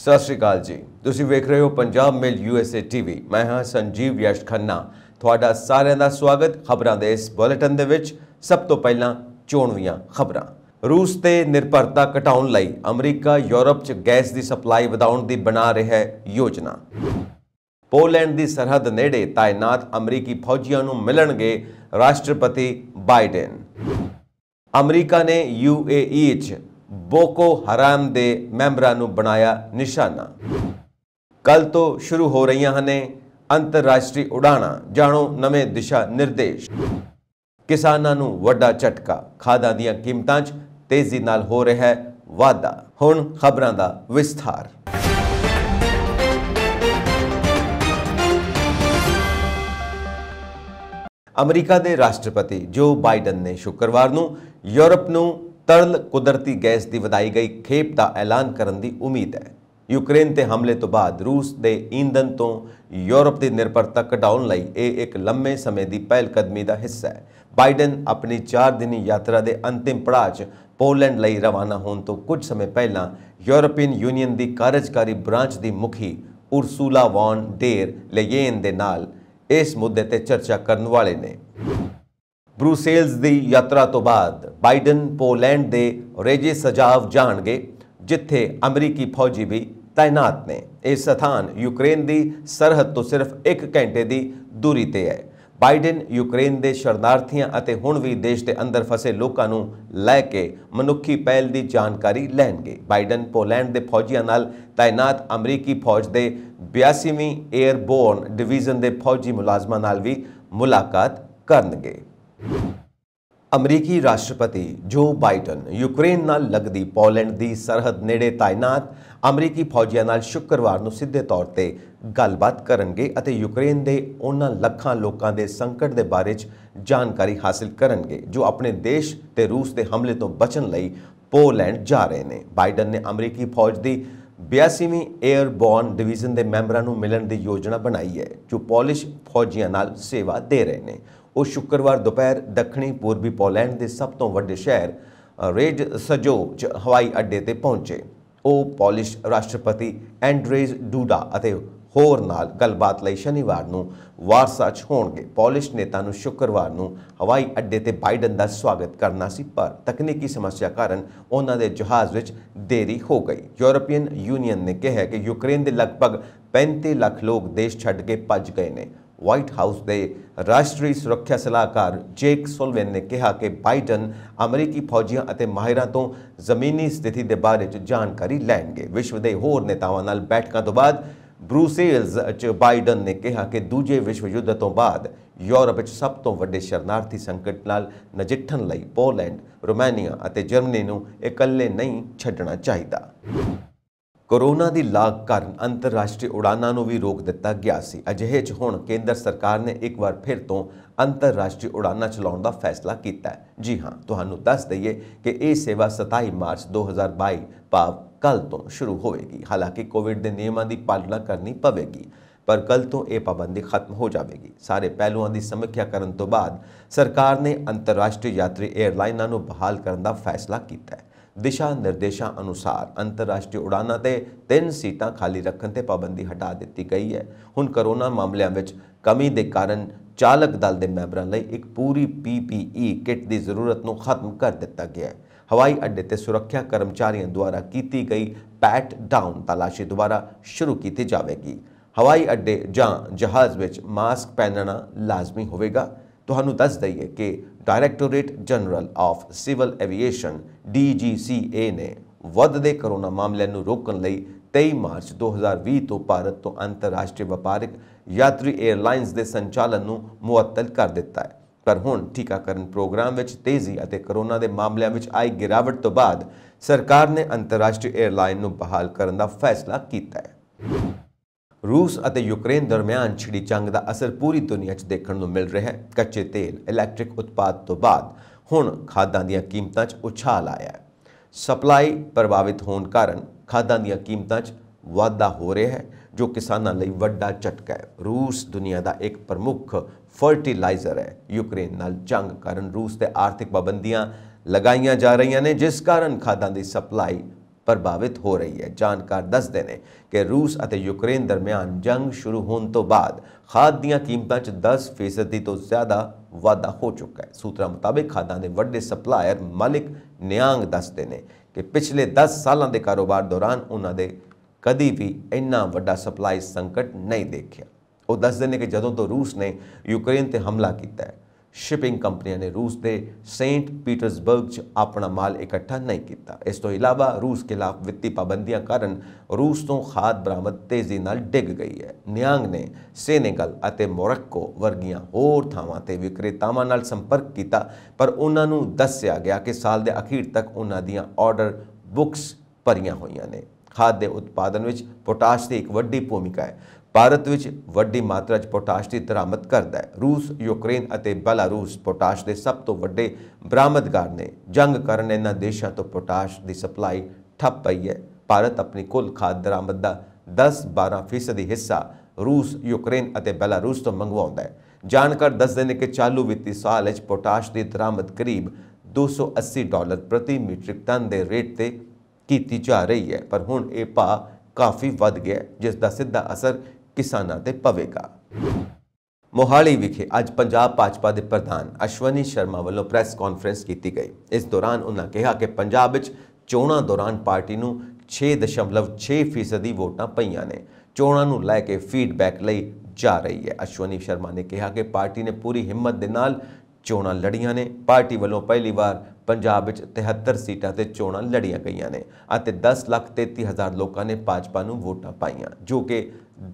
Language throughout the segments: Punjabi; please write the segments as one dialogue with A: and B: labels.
A: ਸਤਿ ਸ਼੍ਰੀ ਅਕਾਲ ਜੀ ਤੁਸੀਂ ਵੇਖ ਰਹੇ ਹੋ ਪੰਜਾਬ ਮਿਲ ਯੂਐਸਏ ਟੀਵੀ ਮੈਂ ਹਾਂ ਸੰਜੀਵ ਯਸ਼ ਖੰਨਾ ਤੁਹਾਡਾ ਸਾਰਿਆਂ ਦਾ ਸਵਾਗਤ ਖਬਰਾਂ ਦੇ ਇਸ ਬੁਲੇਟਿਨ ਦੇ ਵਿੱਚ ਸਭ ਤੋਂ ਪਹਿਲਾਂ ਚੋਣਵੀਆਂ ਖਬਰਾਂ ਰੂਸ ਤੇ ਨਿਰਭਰਤਾ ਘਟਾਉਣ ਲਈ ਅਮਰੀਕਾ ਯੂਰਪ 'ਚ ਗੈਸ ਦੀ ਸਪਲਾਈ ਵਧਾਉਣ ਦੀ ਬਣਾ ਰਿਹਾ ਹੈ ਯੋਜਨਾ ਪੋਲੈਂਡ ਦੀ ਸਰਹੱਦ ਨੇੜੇ ਤਾਇਨਾਤ ਅਮਰੀਕੀ ਫੌਜੀਆਂ ਨੂੰ ਮਿਲਣਗੇ ਰਾਸ਼ਟਰਪਤੀ ਬਾਈਡਨ ਅਮਰੀਕਾ ਨੇ ਯੂਏਈ 'ਚ ਬੋਕੋ ਹਰਾਮ ਦੇ ਮੈਂਬਰਾਂ ਨੂੰ ਬਣਾਇਆ ਨਿਸ਼ਾਨਾ ਕੱਲ ਤੋਂ ਸ਼ੁਰੂ ਹੋ ਰਹੀਆਂ ਹਨ ਅੰਤਰਰਾਸ਼ਟਰੀ ਉਡਾਣਾ ਜਾਣੋ ਨਵੇਂ ਦਿਸ਼ਾ ਨਿਰਦੇਸ਼ ਕਿਸਾਨਾਂ ਨੂੰ ਵੱਡਾ ਝਟਕਾ ਖਾਦਾਂ ਦੀਆਂ ਕੀਮਤਾਂ 'ਚ ਤੇਜ਼ੀ ਨਾਲ ਹੋ ਰਿਹਾ ਹੈ ਵਾਧਾ ਹੁਣ ਖਬਰਾਂ ਦਾ ਵਿਸਥਾਰ ਅਮਰੀਕਾ ਦੇ ਰਾਸ਼ਟਰਪਤੀ ਜੋ ਬਾਈਡਨ ਨੇ ਸ਼ੁੱਕਰਵਾਰ ਨੂੰ ਯੂਰਪ ਨੂੰ ਤਰਲ ਕੁਦਰਤੀ ਗੈਸ ਦੀ ਵਧਾਈ ਗਈ ਖੇਪ ਦਾ ਐਲਾਨ ਕਰਨ ਦੀ ਉਮੀਦ ਹੈ ਯੂਕਰੇਨ ਤੇ ਹਮਲੇ ਤੋਂ ਬਾਅਦ ਰੂਸ ਦੇ ਈਂਧਨ ਤੋਂ ਯੂਰਪ ਦੀ ਨਿਰਭਰਤਾ ਘਟਾਉਣ ਲਈ ਇਹ ਇੱਕ ਲੰਮੇ ਸਮੇਂ ਦੀ ਪਹਿਲ ਕਦਮੀ ਦਾ ਹਿੱਸਾ ਹੈ ਬਾਈਡਨ ਆਪਣੀ 4 ਦਿਨੀ ਯਾਤਰਾ ਦੇ ਅੰਤਿਮ ਪੜਾਅ 'ਚ ਪੋਲੈਂਡ ਲਈ ਰਵਾਨਾ ਹੋਣ ਤੋਂ ਕੁਝ ਸਮੇਂ ਪਹਿਲਾਂ ਯੂਰਪੀਅਨ ਯੂਨੀਅਨ ਦੀ ਕਾਰਜਕਾਰੀ ਬ੍ਰਾਂਚ ਦੀ ਮੁਖੀ ਉਰਸੂਲਾ ਵਾਨ ਡੇਰ ਲੇਯੇਨ ਦੇ ਨਾਲ ਇਸ ਮੁੱਦੇ ਤੇ ਚਰਚਾ ਕਰਨ ਵਾਲੇ ਨੇ ਬ੍ਰੂਸੇਲਸ ਦੀ ਯਾਤਰਾ ਤੋਂ ਬਾਅਦ ਬਾਈਡਨ ਪੋਲੈਂਡ ਦੇ ਰੇਜੇ ਸਜਾਵ ਜਾਣਗੇ ਜਿੱਥੇ ਅਮਰੀਕੀ ਫੌਜੀ ਵੀ ਤਾਇਨਾਤ ਨੇ ਇਹ ਸਥਾਨ ਯੂਕਰੇਨ ਦੀ ਸਰਹੱਦ ਤੋਂ ਸਿਰਫ 1 ਘੰਟੇ ਦੀ ਦੂਰੀ ਤੇ ਹੈ ਬਾਈਡਨ ਯੂਕਰੇਨ ਦੇ ਸ਼ਰਨਾਰਥੀਆਂ ਅਤੇ ਹੁਣ ਵੀ ਦੇਸ਼ ਦੇ ਅੰਦਰ ਫਸੇ ਲੋਕਾਂ ਨੂੰ ਲੈ ਕੇ ਮਨੁੱਖੀ ਪਹਿਲ ਦੀ ਜਾਣਕਾਰੀ ਲੈਣਗੇ ਬਾਈਡਨ ਪੋਲੈਂਡ ਦੇ ਫੌਜੀਆਂ ਨਾਲ ਤਾਇਨਾਤ ਅਮਰੀਕੀ ਫੌਜ ਦੇ 82ਵੀਂ 에ਅਰਬੋਰਨ ਡਿਵੀਜ਼ਨ ਦੇ ਫੌਜੀ ਮੁਲਾਜ਼ਮਾਂ ਨਾਲ ਵੀ ਮੁਲਾਕਾਤ ਕਰਨਗੇ ਅਮਰੀਕੀ ਰਾਸ਼ਟਰਪਤੀ ਜੋ ਬਾਈਡਨ ਯੂਕਰੇਨ ਨਾਲ ਲੱਗਦੀ ਪੋਲੈਂਡ ਦੀ ਸਰਹੱਦ ਨੇੜੇ ਤਾਇਨਾਤ ਅਮਰੀਕੀ ਫੌਜੀਆਂ ਨਾਲ ਸ਼ੁੱਕਰਵਾਰ ਨੂੰ ਸਿੱਧੇ ਤੌਰ ਤੇ ਗੱਲਬਾਤ ਕਰਨਗੇ ਅਤੇ ਯੂਕਰੇਨ ਦੇ ਉਹਨਾਂ ਲੱਖਾਂ ਲੋਕਾਂ ਦੇ ਸੰਕਟ ਦੇ ਬਾਰੇ 'ਚ ਜਾਣਕਾਰੀ ਹਾਸਲ ਕਰਨਗੇ ਜੋ ਆਪਣੇ ਦੇਸ਼ ਤੇ ਰੂਸ ਦੇ ਹਮਲੇ ਤੋਂ ਬਚਣ ਲਈ ਪੋਲੈਂਡ ਜਾ ਰਹੇ ਨੇ ਬਾਈਡਨ ਨੇ ਅਮਰੀਕੀ ਫੌਜ ਦੀ 82ਵੀਂ 에ਅਰਬੋਰਨ ਡਿਵੀਜ਼ਨ ਦੇ ਮੈਂਬਰਾਂ ਨੂੰ ਮਿਲਣ ਦੀ ਯੋਜਨਾ ਬਣਾਈ ਹੈ ਜੋ ਪੋਲਿਸ਼ ਫੌਜੀਆਂ ਨਾਲ ਸੇਵਾ ਦੇ ਰਹੇ ਨੇ ਉਹ ਸ਼ੁੱਕਰਵਾਰ ਦੁਪਹਿਰ ਦੱਖਣੀ ਪੂਰਬੀ ਪੋਲੈਂਡ ਦੇ ਸਭ ਤੋਂ ਵੱਡੇ ਸ਼ਹਿਰ ਰੇਜ ਸਜੋ ਚ ਹਵਾਈ ਅੱਡੇ ਤੇ ਪਹੁੰਚੇ ਉਹ ਪੋਲਿਸ਼ ਰਾਸ਼ਟਰਪਤੀ ਐਂਡਰੇਜ ਡੂਡਾ ਅਤੇ ਹੋਰ ਨਾਲ ਗੱਲਬਾਤ ਲਈ ਸ਼ਨੀਵਾਰ ਨੂੰ ਵਾਰਸਾ 'ਚ ਹੋਣਗੇ ਪੋਲਿਸ਼ ਨੇਤਾ ਨੂੰ ਸ਼ੁੱਕਰਵਾਰ ਨੂੰ ਹਵਾਈ ਅੱਡੇ ਤੇ ਬਾਈਡਨ ਦਾ ਸਵਾਗਤ ਕਰਨਾ ਸੀ ਪਰ ਤਕਨੀਕੀ ਸਮੱਸਿਆ ਕਾਰਨ ਉਹਨਾਂ ਦੇ ਜਹਾਜ਼ ਵਿੱਚ ਦੇਰੀ ਹੋ ਗਈ ਯੂਰੋਪੀਅਨ ਯੂਨੀਅਨ ਨੇ ਕਿਹਾ ਕਿ ਯੂਕਰੇਨ ਦੇ ਲਗਭਗ 35 ਲੱਖ ਲੋਕ ਦੇਸ਼ ਛੱਡ ਕੇ ਭੱਜ ਗਏ ਨੇ ਵਾਈਟ ਹਾਊਸ ਦੇ ਰਾਸ਼ਟਰੀ ਸੁਰੱਖਿਆ ਸਲਾਹਕਾਰ ਜੇਕ ਸੋਲਵਨ ਨੇ ਕਿਹਾ ਕਿ ਬਾਈਡਨ ਅਮਰੀਕੀ ਫੌਜੀਆਂ ਅਤੇ ਮਾਹਿਰਾਂ ਤੋਂ ਜ਼ਮੀਨੀ ਸਥਿਤੀ ਦੇ ਬਾਰੇ ਵਿੱਚ ਜਾਣਕਾਰੀ ਲੈਣਗੇ ਵਿਸ਼ਵ ਦੇ ਹੋਰ ਨੇਤਾਵਾਂ ਨਾਲ ਬੈਠਕਾਂ ਤੋਂ ਬਾਅਦ ਬਰੂਸੇਲਸ ਚ ਬਾਈਡਨ ਨੇ ਕਿਹਾ ਕਿ ਦੂਜੇ ਵਿਸ਼ਵ ਯੁੱਧ ਤੋਂ ਬਾਅਦ ਯੂਰਪ ਵਿੱਚ ਸਭ ਤੋਂ ਵੱਡੇ ਸ਼ਰਨਾਰਥੀ ਸੰਕਟ ਨਾਲ ਨਜਿੱਠਣ ਲਈ ਪੋਲੈਂਡ ਰੋਮਾਨੀਆ ਅਤੇ ਜਰਮਨੀ ਨੂੰ ਇਕੱਲੇ ਨਹੀਂ ਛੱਡਣਾ ਚਾਹੀਦਾ ਕੋਰੋਨਾ ਦੀ ਲਾਗ ਕਾਰਨ ਅੰਤਰਰਾਸ਼ਟਰੀ ਉਡਾਨਾਂ ਨੂੰ ਵੀ ਰੋਕ ਦਿੱਤਾ ਗਿਆ ਸੀ ਅਜਿਹੇ 'ਚ ਹੁਣ ਕੇਂਦਰ ਸਰਕਾਰ ਨੇ ਇੱਕ ਵਾਰ ਫਿਰ ਤੋਂ ਅੰਤਰਰਾਸ਼ਟਰੀ ਉਡਾਨਾਂ ਚਲਾਉਣ ਦਾ ਫੈਸਲਾ ਕੀਤਾ ਹੈ ਜੀ ਹਾਂ ਤੁਹਾਨੂੰ ਦੱਸ ਦਈਏ ਕਿ ਇਹ ਸੇਵਾ 27 ਮਾਰਚ 2022 ਭਾਵ ਕੱਲ ਤੋਂ ਸ਼ੁਰੂ ਹੋਵੇਗੀ ਹਾਲਾਂਕਿ ਕੋਵਿਡ ਦੇ ਨਿਯਮਾਂ ਦੀ ਪਾਲਣਾ ਕਰਨੀ ਪਵੇਗੀ ਪਰ ਕੱਲ ਤੋਂ ਇਹ ਪਾਬੰਦੀ ਖਤਮ ਹੋ ਜਾਵੇਗੀ ਸਾਰੇ ਪਹਿਲੂਆਂ ਦੀ ਸਮੀਖਿਆ ਕਰਨ ਤੋਂ ਬਾਅਦ ਸਰਕਾਰ ਨੇ ਅੰਤਰਰਾਸ਼ਟਰੀ ਯਾਤਰੀ 에ਅਰਲਾਈਨਾਂ ਨੂੰ ਬਹਾਲ ਕਰਨ ਦਾ ਫੈਸਲਾ ਕੀਤਾ ਹੈ ਦਿਸ਼ਾ ਨਿਰਦੇਸ਼ਾਂ ਅਨੁਸਾਰ ਅੰਤਰਰਾਸ਼ਟਰੀ ਉਡਾਨਾਂ ਤੇ 3 ਸੀਟਾਂ ਖਾਲੀ ਰੱਖਣ ਤੇ ਪਾਬੰਦੀ ਹਟਾ ਦਿੱਤੀ ਗਈ ਹੈ ਹੁਣ ਕਰੋਨਾ ਮਾਮਲਿਆਂ ਵਿੱਚ ਕਮੀ ਦੇ ਕਾਰਨ ਚਾਲਕ ਦਲ ਦੇ ਮੈਂਬਰਾਂ ਲਈ ਇੱਕ ਪੂਰੀ ਪੀਪੀਈ ਕਿੱਟ ਦੀ ਜ਼ਰੂਰਤ ਨੂੰ ਖਤਮ ਕਰ ਦਿੱਤਾ ਗਿਆ ਹੈ ਹਵਾਈ ਅੱਡੇ ਤੇ ਸੁਰੱਖਿਆ ਕਰਮਚਾਰੀਆਂ ਦੁਆਰਾ ਕੀਤੀ ਗਈ ਪੈਟ ਡਾਊਨ ਤਲਾਸ਼ੀ ਦੁਆਰਾ ਸ਼ੁਰੂ ਕੀਤੀ ਜਾਵੇਗੀ ਹਵਾਈ ਅੱਡੇ ਜਾਂ ਜਹਾਜ਼ ਵਿੱਚ ਮਾਸਕ ਪਹਿਨਣਾ ਲਾਜ਼ਮੀ ਹੋਵੇਗਾ ਤੁਹਾਨੂੰ ਦੱਸ ਦਈਏ ਕਿ directorate general of civil aviation DGCA ਨੇ ਵੱਧਦੇ ਕਰੋਨਾ ਮਾਮਲਿਆਂ ਨੂੰ ਰੋਕਣ ਲਈ 23 ਮਾਰਚ 2020 ਤੋਂ ਭਾਰਤ ਤੋਂ ਅੰਤਰਰਾਸ਼ਟਰੀ ਵਪਾਰਕ ਯਾਤਰੀ 에ਅਰਲਾਈਨਸ ਦੇ ਸੰਚਾਲਨ ਨੂੰ ਮੁਅੱਤਲ ਕਰ ਦਿੱਤਾ ਹੈ ਪਰ ਹੁਣ ਟੀਕਾਕਰਨ ਪ੍ਰੋਗਰਾਮ ਵਿੱਚ ਤੇਜ਼ੀ ਅਤੇ ਕਰੋਨਾ ਦੇ ਮਾਮਲਿਆਂ ਵਿੱਚ ਆਈ ਗਿਰਾਵਟ ਤੋਂ ਬਾਅਦ ਸਰਕਾਰ ਨੇ ਅੰਤਰਰਾਸ਼ਟਰੀ 에ਅਰਲਾਈਨ ਨੂੰ ਬਹਾਲ ਕਰਨ ਦਾ ਫੈਸਲਾ ਕੀਤਾ ਹੈ ਰੂਸ ਅਤੇ ਯੂਕਰੇਨ ਦਰਮਿਆਨ ਛਿੜੀ ਜੰਗ ਦਾ ਅਸਰ ਪੂਰੀ ਦੁਨੀਆ 'ਚ ਦੇਖਣ ਨੂੰ ਮਿਲ ਰਿਹਾ ਹੈ ਕੱਚੇ ਤੇਲ ਇਲੈਕਟ੍ਰਿਕ ਉਤਪਾਦ ਤੋਂ ਬਾਅਦ ਹੁਣ ਖਾਦਾਂ ਦੀਆਂ ਕੀਮਤਾਂ 'ਚ ਉਛਾਲ ਆਇਆ ਹੈ ਸਪਲਾਈ ਪ੍ਰਭਾਵਿਤ ਹੋਣ ਕਾਰਨ ਖਾਦਾਂ ਦੀਆਂ ਕੀਮਤਾਂ 'ਚ ਵਾਧਾ ਹੋ ਰਿਹਾ ਹੈ ਜੋ ਕਿਸਾਨਾਂ ਲਈ ਵੱਡਾ ਝਟਕਾ ਹੈ ਰੂਸ ਦੁਨੀਆ ਦਾ ਇੱਕ ਪ੍ਰਮੁੱਖ ਫਰਟੀਲਾਈਜ਼ਰ ਹੈ ਯੂਕਰੇਨ ਨਾਲ ਜੰਗ ਕਾਰਨ ਰੂਸ ਤੇ ਆਰਥਿਕ ਪਾਬੰਦੀਆਂ ਲਗਾਈਆਂ ਜਾ ਰਹੀਆਂ ਨੇ ਜਿਸ ਕਾਰਨ ਖਾਦਾਂ ਦੀ ਸਪਲਾਈ ਪ੍ਰਭਾਵਿਤ ਹੋ ਰਹੀ ਹੈ ਜਾਣਕਾਰ ਦੱਸਦੇ ਨੇ ਕਿ ਰੂਸ ਅਤੇ ਯੂਕਰੇਨ ਦਰਮਿਆਨ ਜੰਗ ਸ਼ੁਰੂ ਹੋਣ ਤੋਂ ਬਾਅਦ ਖਾਦ ਦੀਆਂ ਕੀਮਤਾਂ 'ਚ 10% ਦੀ ਤੋਂ ਜ਼ਿਆਦਾ ਵਾਧਾ ਹੋ ਚੁੱਕਾ ਹੈ ਸੂਤਰਾਂ ਮੁਤਾਬਕ ਖਾਦਾਂ ਦੇ ਵੱਡੇ ਸਪਲਾਇਰ ਮਾਲਿਕ ਨਿਆਂਗ ਦੱਸਦੇ ਨੇ ਕਿ ਪਿਛਲੇ 10 ਸਾਲਾਂ ਦੇ ਕਾਰੋਬਾਰ ਦੌਰਾਨ ਉਹਨਾਂ ਦੇ ਕਦੀ ਵੀ ਇੰਨਾ ਵੱਡਾ ਸਪਲਾਈ ਸੰਕਟ ਨਹੀਂ ਦੇਖਿਆ ਉਹ ਦੱਸਦੇ ਨੇ ਕਿ ਜਦੋਂ ਤੋਂ ਰੂਸ ਨੇ ਯੂਕਰੇਨ ਤੇ ਹਮਲਾ ਕੀਤਾ ਹੈ ਸ਼ਿਪਿੰਗ ਕੰਪਨੀਆਂ ਨੇ ਰੂਸ ਦੇ ਸੇਂਟ ਪੀਟਰਸਬਰਗ 'ਚ ਆਪਣਾ ਮਾਲ ਇਕੱਠਾ ਨਹੀਂ ਕੀਤਾ ਇਸ ਤੋਂ ਇਲਾਵਾ ਰੂਸ ਖਿਲਾਫ ਵਿੱਤੀ ਪਾਬੰਦੀਆਂ ਕਾਰਨ ਰੂਸ ਤੋਂ ਖਾਦ ਬਰਾਮਦ ਤੇਜ਼ੀ ਨਾਲ ਡਿੱਗ ਗਈ ਹੈ ਨਿਆਂਗ ਨੇ ਸੇਨੇਗਲ ਅਤੇ ਮੋਰੱਕੋ ਵਰਗੀਆਂ ਹੋਰ ਥਾਵਾਂ ਤੇ ਵਿਕਰੇਤਾਵਾਂ ਨਾਲ ਸੰਪਰਕ ਕੀਤਾ ਪਰ ਉਹਨਾਂ ਨੂੰ ਦੱਸਿਆ ਗਿਆ ਕਿ ਸਾਲ ਦੇ ਅਖੀਰ ਤੱਕ ਉਹਨਾਂ ਦੀਆਂ ਆਰਡਰ ਬੁੱਕਸ ਭਰੀਆਂ ਹੋਈਆਂ ਨੇ ਖਾਦ ਦੇ ਉਤਪਾਦਨ ਵਿੱਚ ਪੋਟਾਸ਼ ਦੀ ਇੱਕ ਵੱਡੀ ਭੂਮਿਕਾ ਹੈ ਭਾਰਤ ਵਿੱਚ ਵੱਡੀ ਮਾਤਰਾ 'ਚ ਪੋਟਾਸ਼ ਦੀ ਦਰਾਮਦ ਕਰਦਾ ਹੈ ਰੂਸ ਯੂਕਰੇਨ ਅਤੇ ਬਲਾਰੂਸ ਪੋਟਾਸ਼ ਦੇ ਸਭ ਤੋਂ ਵੱਡੇ ਬਰਾਮਦਕਾਰ ਨੇ ਜੰਗ ਕਰਨ ਇਹਨਾਂ ਦੇਸ਼ਾਂ ਤੋਂ ਪੋਟਾਸ਼ ਦੀ ਸਪਲਾਈ ਠੱਪ ਪਈ ਹੈ ਭਾਰਤ ਆਪਣੀ ਕੁੱਲ ਖਾਦ ਦਰਾਮਦ ਦਾ 10-12% ਦੀ ਹਿੱਸਾ ਰੂਸ ਯੂਕਰੇਨ ਅਤੇ ਬਲਾਰੂਸ ਤੋਂ ਮੰਗਵਾਉਂਦਾ ਹੈ ਜਾਣਕਾਰ ਦੱਸ ਦੇਣ ਕਿ ਚਾਲੂ ਵਿੱਤੀ ਸਾਲ ਵਿੱਚ ਪੋਟਾਸ਼ ਦੀ ਦਰਾਮਦ ਕਰੀਬ 280 ਡਾਲਰ ਪ੍ਰਤੀ ਮੀਟ੍ਰਿਕ ਟਨ ਦੇ ਰੇਟ ਤੇ ਕੀਤੀ ਜਾ ਰਹੀ ਹੈ ਪਰ ਹੁਣ ਇਹ ਭਾਅ ਕਾਫੀ ਵੱਧ ਗਿਆ ਜਿਸ ਦਾ ਸਿੱਧਾ ਅਸਰ ਕਿਸਾਨਾਂ ਤੇ ਪਵੇਗਾ ਮੋਹਾਲੀ ਵਿਖੇ ਅੱਜ ਪੰਜਾਬ ਭਾਜਪਾ ਦੇ ਪ੍ਰਧਾਨ ਅਸ਼ਵਨੀ ਸ਼ਰਮਾ ਵੱਲੋਂ ਪ੍ਰੈਸ ਕਾਨਫਰੰਸ ਕੀਤੀ ਗਈ ਇਸ ਦੌਰਾਨ ਉਹਨਾਂ ਕਿਹਾ ਕਿ ਪੰਜਾਬ ਵਿੱਚ ਚੋਣਾਂ ਦੌਰਾਨ ਪਾਰਟੀ ਨੂੰ 6.6% ਦੀ ਵੋਟਾਂ ਪਈਆਂ ਨੇ ਚੋਣਾਂ ਨੂੰ ਲੈ ਕੇ ਫੀਡਬੈਕ ਲਈ ਜਾ ਰਹੀ ਹੈ ਅਸ਼ਵਨੀ ਸ਼ਰਮਾ ਨੇ ਕਿਹਾ ਕਿ ਪਾਰਟੀ ਨੇ ਪੂਰੀ ਹਿੰਮਤ ਦੇ ਨਾਲ ਚੋਣਾਂ ਲੜੀਆਂ ਨੇ ਪਾਰਟੀ ਵੱਲੋਂ ਪਹਿਲੀ ਵਾਰ ਪੰਜਾਬ ਵਿੱਚ 73 ਸੀਟਾਂ ਤੇ ਚੋਣਾਂ ਲੜੀਆਂ ਗਈਆਂ ਨੇ ਅਤੇ 10 ਲੱਖ 33 ਹਜ਼ਾਰ ਲੋਕਾਂ ਨੇ ਭਾਜਪਾ ਨੂੰ ਵੋਟਾਂ ਪਾਈਆਂ ਜੋ ਕਿ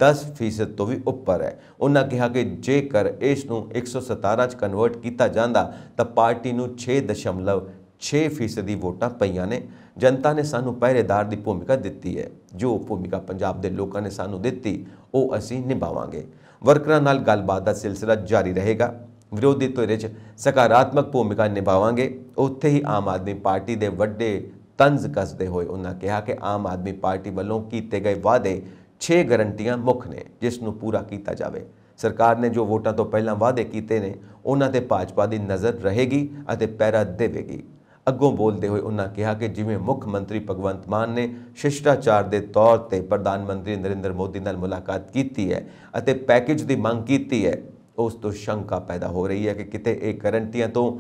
A: 10% ਤੋਂ ਵੀ ਉੱਪਰ ਹੈ ਉਹਨਾਂ ਕਿਹਾ ਕਿ ਜੇਕਰ ਇਸ ਨੂੰ 117 ਚ ਕਨਵਰਟ ਕੀਤਾ ਜਾਂਦਾ ਤਾਂ ਪਾਰਟੀ ਨੂੰ 6.6% ਦੀ ਵੋਟਾਂ ਪਈਆਂ ਨੇ ਜਨਤਾ ਨੇ ਸਾਨੂੰ ਪਹਿਰੇਦਾਰ ਦੀ ਭੂਮਿਕਾ ਦਿੱਤੀ ਹੈ ਜੋ ਭੂਮਿਕਾ ਪੰਜਾਬ ਦੇ ਲੋਕਾਂ ਨੇ ਸਾਨੂੰ ਦਿੱਤੀ ਉਹ ਅਸੀਂ ਨਿਭਾਵਾਂਗੇ ਵਰਕਰਾਂ ਨਾਲ ਗੱਲਬਾਤ ਦਾ ਸਿਲਸਿਲਾ ਜਾਰੀ ਰਹੇਗਾ ਵਿਰੋਧੀ ਧਿਰ ਵਿੱਚ ਸਕਾਰਾਤਮਕ ਭੂਮਿਕਾ ਨਿਭਾਵਾਂਗੇ ਉੱਥੇ ਹੀ ਆਮ ਆਦਮੀ ਪਾਰਟੀ ਦੇ ਵੱਡੇ ਤੰਜ਼ ਕੱਸਦੇ ਹੋਏ ਉਹਨਾਂ ਕਿਹਾ ਕਿ ਆਮ ਆਦਮੀ ਪਾਰਟੀ ਵੱਲੋਂ ਕੀਤੇ ਗਏ ਵਾਅਦੇ 6 ਗਾਰੰਟੀਆਂ ਮੁੱਖ ਨੇ ਜਿਸ ਨੂੰ ਪੂਰਾ ਕੀਤਾ ਜਾਵੇ ਸਰਕਾਰ ਨੇ ਜੋ ਵੋਟਾਂ ਤੋਂ ਪਹਿਲਾਂ ਵਾਅਦੇ ਕੀਤੇ ਨੇ ਉਹਨਾਂ ਤੇ ਭਾਜਪਾ ਦੀ ਨਜ਼ਰ ਰਹੇਗੀ ਅਤੇ ਪੈਰਾ ਦੇਵੇਗੀ ਅੱਗੋਂ ਬੋਲਦੇ ਹੋਏ ਉਹਨਾਂ ਕਿਹਾ ਕਿ ਜਿਵੇਂ ਮੁੱਖ ਮੰਤਰੀ ਭਗਵੰਤ ਮਾਨ ਨੇ ਸ਼ਿਸ਼ਟਾਚਾਰ ਦੇ ਤੌਰ ਤੇ ਪ੍ਰਧਾਨ ਮੰਤਰੀ ਨਰਿੰਦਰ ਮੋਦੀ ਨਾਲ ਮੁਲਾਕਾਤ ਕੀਤੀ ਹੈ ਅਤੇ ਪੈਕੇਜ ਦੀ ਮੰਗ ਕੀਤੀ ਹੈ ਉਸ ਤੋਂ ਸ਼ੰਕਾ ਪੈਦਾ ਹੋ ਰਹੀ ਹੈ ਕਿ ਕਿਤੇ ਇਹ ਗਰੰਟੀਆਂ ਤੋਂ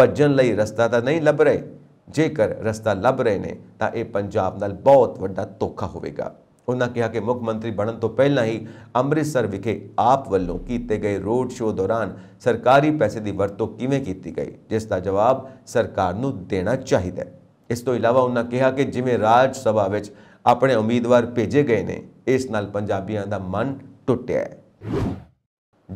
A: ਭੱਜਣ ਲਈ ਰਸਤਾ ਤਾਂ ਨਹੀਂ ਲੱਭ ਰਹੇ ਜੇਕਰ ਰਸਤਾ ਲੱਭ ਰਹੇ ਨੇ ਤਾਂ ਇਹ ਪੰਜਾਬ ਨਾਲ ਬਹੁਤ ਵੱਡਾ ਧੋਖਾ ਹੋਵੇਗਾ ਉਹਨਾਂ ਕਿਹਾ ਕਿ ਮੁੱਖ ਮੰਤਰੀ ਬਣਨ ਤੋਂ ਪਹਿਲਾਂ ਹੀ ਅੰਮ੍ਰਿਤਸਰ ਵਿਖੇ ਆਪ ਵੱਲੋਂ ਕੀਤੇ ਗਏ ਰੋਡ ਸ਼ੋਅ ਦੌਰਾਨ ਸਰਕਾਰੀ ਪੈਸੇ ਦੀ ਵਰਤੋਂ ਕਿਵੇਂ ਕੀਤੀ ਗਈ ਜਿਸ ਦਾ ਜਵਾਬ ਸਰਕਾਰ ਨੂੰ ਦੇਣਾ ਚਾਹੀਦਾ ਹੈ ਇਸ ਤੋਂ ਇਲਾਵਾ ਉਹਨਾਂ ਕਿਹਾ ਕਿ ਜਿਵੇਂ ਰਾਜ ਸਭਾ ਵਿੱਚ ਆਪਣੇ ਉਮੀਦਵਾਰ ਭੇਜੇ ਗਏ ਨੇ ਇਸ ਨਾਲ ਪੰਜਾਬੀਆਂ ਦਾ ਮਨ ਟੁੱਟਿਆ ਹੈ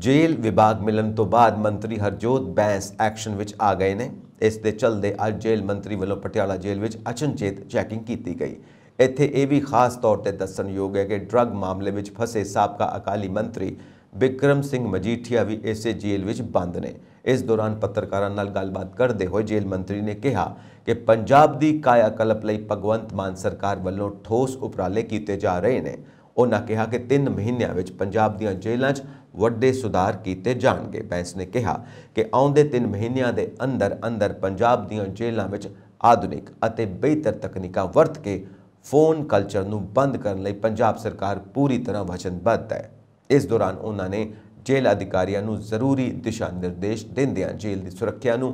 A: ਜੇਲ੍ਹ ਵਿਭਾਗ ਮਿਲਣ ਤੋਂ ਬਾਅਦ ਮੰਤਰੀ ਹਰਜੋਤ ਬੈਂਸ ਐਕਸ਼ਨ ਵਿੱਚ ਆ ਗਏ ਨੇ ਇਸ ਦੇ ਚਲਦੇ ਅੱਜ ਜੇਲ੍ਹ ਮੰਤਰੀ ਵੱਲੋਂ ਪਟਿਆਲਾ ਜੇਲ੍ਹ ਵਿੱਚ ਅਚਨਚੇਤ ਚੈਕਿੰਗ ਕੀਤੀ ਗਈ ਇੱਥੇ ਇਹ ਵੀ ਖਾਸ ਤੌਰ ਤੇ ਦੱਸਣਯੋਗ ਹੈ ਕਿ ਡਰੱਗ ਮਾਮਲੇ ਵਿੱਚ ਫਸੇ ਸਾਬਕਾ ਅਕਾਲੀ ਮੰਤਰੀ ਬਿਕਰਮ ਸਿੰਘ ਮਜੀਠੀਆ ਵੀ ਇਸੇ ਜੇਲ੍ਹ ਵਿੱਚ ਬੰਦ ਨੇ ਇਸ ਦੌਰਾਨ ਪੱਤਰਕਾਰਾਂ ਨਾਲ ਗੱਲਬਾਤ ਕਰਦੇ ਹੋਏ ਜੇਲ੍ਹ ਮੰਤਰੀ ਨੇ ਕਿਹਾ ਕਿ ਪੰਜਾਬ ਦੀ ਕਾਇਆ ਕਲਪ ਲਈ ਭਗਵੰਤ ਮਾਨ ਸਰਕਾਰ ਵੱਲੋਂ ਠੋਸ ਉਪਰਾਲੇ ਕੀਤੇ ਜਾ ਰਹੇ ਨੇ ਉਹਨਾਂ ਕਿਹਾ ਕਿ 3 ਮਹੀਨਿਆਂ ਵਿੱਚ ਪੰਜਾਬ ਦੀਆਂ ਜੇਲ੍ਹਾਂ 'ਚ ਵੱਡੇ ਸੁਧਾਰ ਕੀਤੇ ਜਾਣਗੇ ਬੈਂਸ ਨੇ ਕਿਹਾ ਕਿ ਆਉਂਦੇ 3 ਮਹੀਨਿਆਂ ਦੇ ਅੰਦਰ ਅੰਦਰ ਪੰਜਾਬ ਦੀਆਂ ਜੇਲ੍ਹਾਂ ਵਿੱਚ ਆਧੁਨਿਕ ਅਤੇ ਬਿਹਤਰ ਤਕਨੀਕਾਂ ਵਰਤ ਕੇ ਫੋਨ ਕਲਚਰ ਨੂੰ ਬੰਦ ਕਰਨ ਲਈ ਪੰਜਾਬ ਸਰਕਾਰ ਪੂਰੀ ਤਰ੍ਹਾਂ ਵਚਨਬੱਧ ਹੈ ਇਸ ਦੌਰਾਨ ਉਹਨਾਂ ਨੇ ਜੇਲ੍ਹ ਅਧਿਕਾਰੀਆਂ ਨੂੰ ਜ਼ਰੂਰੀ ਦਿਸ਼ਾ ਨਿਰਦੇਸ਼ ਦਿੰਦਿਆਂ ਜੇਲ੍ਹ ਦੀ ਸੁਰੱਖਿਆ ਨੂੰ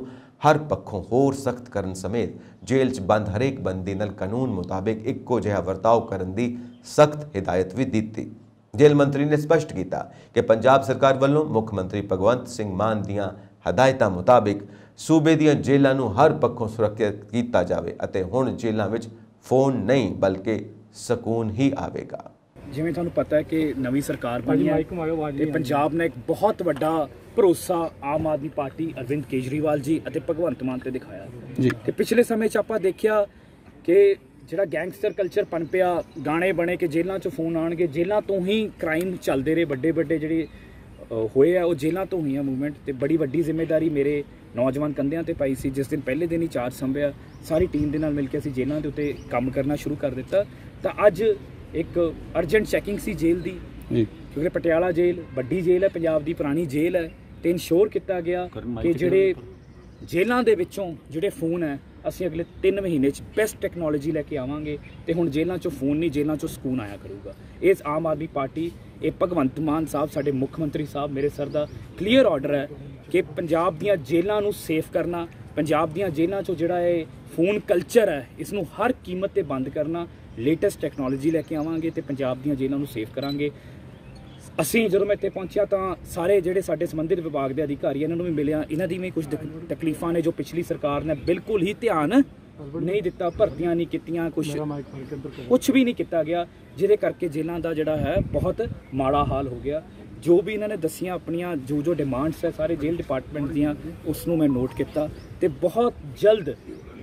A: ਹਰ ਪੱਖੋਂ ਹੋਰ ਸਖਤ ਕਰਨ ਸਮੇਤ ਜੇਲ੍ਹ 'ਚ ਬੰਦ ਹਰੇਕ ਬੰਦੀ ਨਾਲ ਕਾਨੂੰਨ ਮੁਤਾਬਕ ਇੱਕੋ ਜਿਹਾ ਵਰਤਾਓ ਕਰਨ ਦੀ ਸਖਤ ਹਦਾਇਤ ਵੀ ਦਿੱਤੀ ਜੇਲ੍ਹ ਮੰਤਰੀ ਨੇ ਸਪਸ਼ਟ ਕੀਤਾ ਕਿ ਪੰਜਾਬ ਸਰਕਾਰ ਵੱਲੋਂ ਮੁੱਖ ਮੰਤਰੀ ਭਗਵੰਤ ਸਿੰਘ ਮਾਨ ਦੀਆਂ ਹਦਾਇਤਾਂ ਮੁਤਾਬਕ ਸੂਬੇ ਦੀਆਂ ਜੇਲ੍ਹਾਂ ਨੂੰ ਹਰ ਪੱਖੋਂ ਸੁਰੱਖਿਅਤ ਕੀਤਾ ਜਾਵੇ ਅਤੇ ਹੁਣ ਜੇਲ੍ਹਾਂ ਵਿੱਚ ਫੋਨ ਨਹੀਂ ਬਲਕਿ ਸਕੂਨ ਹੀ ਆਵੇਗਾ
B: ਜਿਵੇਂ ਤੁਹਾਨੂੰ ਪਤਾ ਹੈ ਕਿ ਨਵੀਂ ਸਰਕਾਰ ਬਣੀ ਹੈ ਤੇ ਪੰਜਾਬ ਨੇ ਇੱਕ ਬਹੁਤ ਵੱਡਾ ਭਰੋਸਾ ਆਮ ਆਦਮੀ ਪਾਰਟੀ ਅਰਵਿੰਦ ਕੇਜਰੀਵਾਲ ਜੀ ਅਤੇ ਭਗਵੰਤ ਮਾਨ ਤੇ ਦਿਖਾਇਆ ਜੀ ਤੇ ਪਿਛਲੇ ਸਮੇਂ 'ਚ ਆਪਾਂ ਦੇਖਿਆ ਕਿ ਜਿਹੜਾ ਗੈਂਗਸਟਰ ਕਲਚਰ ਪਨਪਿਆ ਗਾਣੇ ਬਣੇ ਕਿ ਜੇਲ੍ਹਾਂ 'ਚ ਫੋਨ ਆਣਗੇ ਜੇਲ੍ਹਾਂ ਤੋਂ ਹੀ ਕ੍ਰਾਈਮ ਚੱਲਦੇ ਰਹੇ ਵੱਡੇ ਵੱਡੇ ਜਿਹੜੇ ਹੋਏ ਆ ਉਹ ਜੇਲਾਂ ਤੋਂ ਹੋਈਆਂ ਮੂਵਮੈਂਟ ਤੇ ਬੜੀ ਵੱਡੀ ਜ਼ਿੰਮੇਵਾਰੀ ਮੇਰੇ ਨੌਜਵਾਨ ਕੰਧਿਆਂ ਤੇ ਪਾਈ ਸੀ ਜਿਸ ਦਿਨ ਪਹਿਲੇ ਦਿਨ ਹੀ ਚਾਰਜ ਸੰਭਿਆ ਸਾਰੀ ਟੀਮ ਦੇ ਨਾਲ ਮਿਲ ਕੇ ਅਸੀਂ ਜੇਲਾਂ ਦੇ ਉੱਤੇ ਕੰਮ ਕਰਨਾ ਸ਼ੁਰੂ ਕਰ ਦਿੱਤਾ ਤਾਂ ਅੱਜ ਇੱਕ ਅਰਜੈਂਟ ਚੈਕਿੰਗ ਸੀ ਜੇਲ੍ਹ ਦੀ ਜੀ ਕਿਉਂਕਿ ਪਟਿਆਲਾ ਜੇਲ੍ਹ ਵੱਡੀ ਜੇਲ੍ਹ ਹੈ ਪੰਜਾਬ ਦੀ ਪੁਰਾਣੀ ਜੇਲ੍ਹ ਹੈ ਤੇ ਇਨਸ਼ੋਰ ਕੀਤਾ ਗਿਆ ਕਿ ਜਿਹੜੇ ਜੇਲ੍ਹਾਂ ਦੇ ਵਿੱਚੋਂ ਜਿਹੜੇ ਫੋਨ ਹੈ ਅਸੀਂ ਅਗਲੇ 3 ਮਹੀਨੇ 'ਚ ਬੈਸਟ ਟੈਕਨੋਲੋਜੀ ਲੈ ਕੇ ਆਵਾਂਗੇ ਤੇ ਹੁਣ ਜੇਲ੍ਹਾਂ 'ਚੋਂ ਫੋਨ ਨਹੀਂ ਜੇਲ੍ਹਾਂ 'ਚੋਂ ਸਕੂਨ ਆਇਆ ਕਰੂਗਾ ਇਸ ਆਮ ਆਦਮੀ ਪਾਰਟੀ ਇਹ ਭਗਵੰਤ ਮਾਨ ਸਾਹਿਬ ਸਾਡੇ ਮੁੱਖ ਮੰਤਰੀ ਸਾਹਿਬ ਮੇਰੇ ਸਰ ਦਾ ਕਲੀਅਰ ਆਰਡਰ ਹੈ ਕਿ ਪੰਜਾਬ ਦੀਆਂ ਜੇਲ੍ਹਾਂ ਨੂੰ ਸੇਫ ਕਰਨਾ ਪੰਜਾਬ ਦੀਆਂ ਜੇਲ੍ਹਾਂ 'ਚੋਂ ਜਿਹੜਾ ਇਹ ਫੋਨ ਕਲਚਰ ਹੈ ਇਸ ਨੂੰ ਹਰ ਕੀਮਤ ਤੇ ਬੰਦ ਕਰਨਾ ਲੇਟੈਸਟ ਟੈਕਨੋਲੋਜੀ ਲੈ ਕੇ ਆਵਾਂਗੇ ਤੇ ਪੰਜਾਬ ਦੀਆਂ ਜੇਲ੍ਹਾਂ ਨੂੰ ਸੇਫ ਕਰਾਂਗੇ ਅਸੀਂ ਜਦੋਂ ਮੈਂ ਇੱਥੇ ਪਹੁੰਚਿਆ ਤਾਂ ਸਾਰੇ ਜਿਹੜੇ ਸਾਡੇ ਸੰਬੰਧਿਤ ਵਿਭਾਗ ਦੇ ਅਧਿਕਾਰੀ ਇਹਨਾਂ ਨੂੰ ਵੀ ਮਿਲਿਆ ਇਹਨਾਂ ਦੀ ਵੀ ਕੁਝ ਤਕਲੀਫਾਂ ਨੇ ਜੋ ਪਿਛਲੀ ਸਰਕਾਰ ਨੇ ਬਿਲਕੁਲ ਹੀ ਧਿਆਨ ਨਹੀਂ ਦਿੱਤਾ ਭਰਤੀਆਂ ਨਹੀਂ ਕੀਤੀਆਂ ਕੁਝ ਕੁਝ ਵੀ ਨਹੀਂ ਕੀਤਾ ਗਿਆ ਜਿਹਦੇ ਕਰਕੇ ਜੇਲ੍ਹਾਂ ਦਾ ਜਿਹੜਾ ਹੈ ਬਹੁਤ ਮਾੜਾ ਹਾਲ ਹੋ ਗਿਆ ਜੋ ਵੀ ਇਹਨਾਂ ਨੇ ਦੱਸੀਆਂ ਆਪਣੀਆਂ ਜੋ ਜੋ ਡਿਮਾਂਡਸ ਹੈ ਸਾਰੇ ਜੇਲ੍ਹ ਡਿਪਾਰਟਮੈਂਟ ਦੀਆਂ ਉਸ ਨੂੰ ਮੈਂ ਨੋਟ ਕੀਤਾ ਤੇ ਬਹੁਤ ਜਲਦ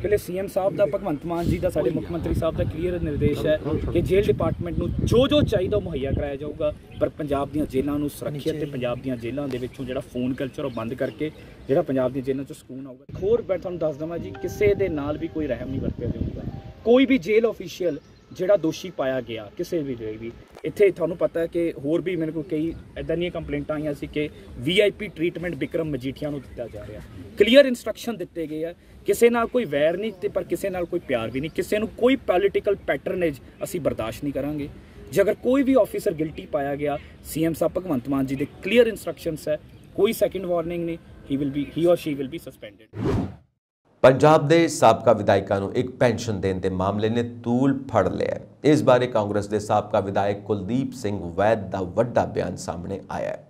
B: ਕਿਉਂਕਿ ਸੀਐਮ ਸਾਹਿਬ ਦਾ ਭਗਵੰਤ ਮਾਨ ਜੀ ਦਾ ਸਾਡੇ ਮੁੱਖ ਮੰਤਰੀ ਸਾਹਿਬ ਦਾ ਕਲੀਅਰ ਨਿਰਦੇਸ਼ ਹੈ ਕਿ ਜੇਲ੍ਹ ਡਿਪਾਰਟਮੈਂਟ ਨੂੰ ਜੋ ਜੋ ਚਾਹੀਦਾ ਮੁਹੱਈਆ ਕਰਾਇਆ ਜਾਊਗਾ ਪਰ ਪੰਜਾਬ ਦੀਆਂ ਜੇਲ੍ਹਾਂ ਨੂੰ ਸੁਰੱਖਿਅਤ ਤੇ ਪੰਜਾਬ ਦੀਆਂ ਜੇਲ੍ਹਾਂ ਦੇ ਵਿੱਚੋਂ ਜਿਹੜਾ ਫੋਨ ਕਲਚਰ ਉਹ ਬੰਦ ਕਰਕੇ ਜਿਹੜਾ ਪੰਜਾਬ ਦੀਆਂ ਜੇਲ੍ਹਾਂ 'ਚ ਸਕੂਨ ਆਊਗਾ ਹੋਰ ਮੈਂ ਤੁਹਾਨੂੰ ਦੱਸ ਦਵਾਂ ਜੀ ਕਿਸੇ ਦੇ ਨਾਲ ਵੀ ਕੋਈ ਰਹਿਮ ਨਹੀਂ ਵਰਤਿਆ ਜਾਊਗਾ ਕੋਈ ਵੀ ਜੇਲ੍ਹ ਅਫੀਸ਼ੀਅਲ ਜਿਹੜਾ ਦੋਸ਼ੀ ਪਾਇਆ ਗਿਆ ਕਿਸੇ ਵੀ ਦੇ ਵੀ ਇੱਥੇ ਤੁਹਾਨੂੰ ਪਤਾ ਹੈ ਕਿ ਹੋਰ ਵੀ ਮੈਨੂੰ ਕੋਲ ਕਈ ਐਦਾਂ ਦੀਆਂ ਕੰਪਲੇਂਟਾਂ ਆਈਆਂ ਸੀ ਕਿ ਵੀਆਈਪੀ ਟ੍ਰੀਟਮੈਂਟ ਵਿਕਰਮ ਮਜੀਠੀਆ ਨੂੰ ਦਿੱਤਾ ਜਾ ਰਿਹਾ ਕਲੀਅਰ ਇਨਸਟਰਕਸ਼ਨ ਦਿੱਤੇ ਗਏ ਆ ਕਿਸੇ ਨਾਲ ਕੋਈ ਵੈਰ ਨਹੀਂ ਤੇ ਪਰ ਕਿਸੇ ਨਾਲ ਕੋਈ ਪਿਆਰ ਵੀ ਨਹੀਂ ਕਿਸੇ ਨੂੰ ਕੋਈ ਪੋਲਿਟੀਕਲ ਪੈਟਰਨੇਜ ਅਸੀਂ ਬਰਦਾਸ਼ਤ ਨਹੀਂ ਕਰਾਂਗੇ ਜੇ ਅਗਰ ਕੋਈ ਵੀ ਆਫੀਸਰ ਗਿਲਟੀ ਪਾਇਆ ਗਿਆ ਸੀਐਮ ਸਾਹਿਬ ਭਗਵੰਤ ਮਾਨ ਜੀ ਦੇ ਕਲੀਅਰ ਇਨਸਟਰਕਸ਼ਨਸ ਹੈ ਕੋਈ ਸੈਕੰਡ ਵਾਰਨਿੰਗ ਨਹੀਂ he will be he or she will be suspended
A: Punjab ਦੇ ਸਾਬਕਾ ਵਿਧਾਇਕਾਂ ਨੂੰ ਇੱਕ ਪੈਨਸ਼ਨ ਦੇਣ ਦੇ ਮਾਮਲੇ ਨੇ ਤੂਲ ਫੜ ਲਿਆ ਇਸ ਬਾਰੇ ਕਾਂਗਰਸ ਦੇ ਸਾਬਕਾ ਵਿਧਾਇਕ ਕੁਲਦੀਪ ਸਿੰਘ ਵੈਦ ਦਾ ਵੱਡਾ ਬਿਆਨ ਸਾਹਮਣੇ ਆਇਆ ਹੈ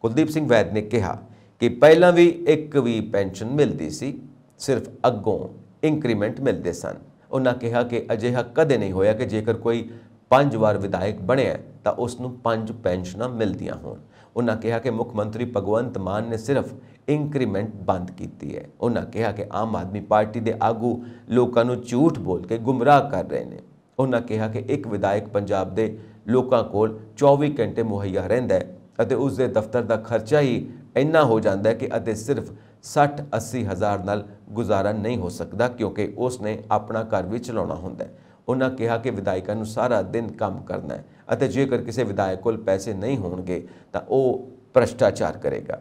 A: ਕੁਲਦੀਪ ਸਿੰਘ ਵੈਦ ਨੇ ਕਿਹਾ ਕਿ ਪਹਿਲਾਂ ਵੀ ਇੱਕ ਵੀ ਪੈਨਸ਼ਨ ਮਿਲਦੀ ਸੀ ਸਿਰਫ ਅੱਗੋਂ ਇਨਕਰੀਮੈਂਟ ਮਿਲਦੇ ਸਨ ਉਹਨਾਂ ਕਿਹਾ ਕਿ ਅਜਿਹਾ ਕਦੇ ਨਹੀਂ ਹੋਇਆ ਕਿ ਜੇਕਰ ਕੋਈ ਪੰਜ ਵਾਰ ਵਿਧਾਇਕ ਬਣਿਆ ਤਾਂ ਉਸ ਨੂੰ ਪੰਜ ਪੈਨਸ਼ਨਾਂ ਮਿਲਦੀਆਂ ਹੋਣ ਉਹਨਾਂ ਕਿਹਾ ਕਿ ਮੁੱਖ ਮੰਤਰੀ ਭਗਵੰਤ ਮਾਨ ਨੇ ਸਿਰਫ ਇੰਕਰੀਮੈਂਟ ਬੰਦ ਕੀਤੀ ਹੈ ਉਹਨਾਂ ਕਿਹਾ ਕਿ ਆਮ ਆਦਮੀ ਪਾਰਟੀ ਦੇ ਆਗੂ ਲੋਕਾਂ ਨੂੰ ਝੂਠ ਬੋਲ ਕੇ ਗੁੰਮਰਾਹ ਕਰ ਰਹੇ ਨੇ ਉਹਨਾਂ ਕਿਹਾ ਕਿ ਇੱਕ ਵਿਧਾਇਕ ਪੰਜਾਬ ਦੇ ਲੋਕਾਂ ਕੋਲ 24 ਘੰਟੇ ਮੁਹੱਈਆ ਰਹਿੰਦਾ ਹੈ ਅਤੇ ਉਸ ਦੇ ਦਫ਼ਤਰ ਦਾ ਖਰਚਾ ਹੀ ਇੰਨਾ ਹੋ ਜਾਂਦਾ ਹੈ ਕਿ ਅਤੇ ਸਿਰਫ 60-80 ਹਜ਼ਾਰ ਨਾਲ ਗੁਜ਼ਾਰਾ ਨਹੀਂ ਹੋ ਸਕਦਾ ਕਿਉਂਕਿ ਉਸ ਨੇ ਆਪਣਾ ਘਰ ਵੀ ਚਲਾਉਣਾ ਹੁੰਦਾ ਹੈ ਉਹਨਾਂ ਕਿਹਾ ਕਿ ਵਿਧਾਇਕਾਂ ਨੂੰ ਸਾਰਾ ਦਿਨ ਕੰਮ ਕਰਨਾ ਹੈ ਅਤੇ ਜੇਕਰ ਕਿਸੇ ਵਿਧਾਇਕ ਕੋਲ ਪੈਸੇ ਨਹੀਂ ਹੋਣਗੇ ਤਾਂ ਉਹ ਭ੍ਰਸ਼ਟਾਚਾਰ ਕਰੇਗਾ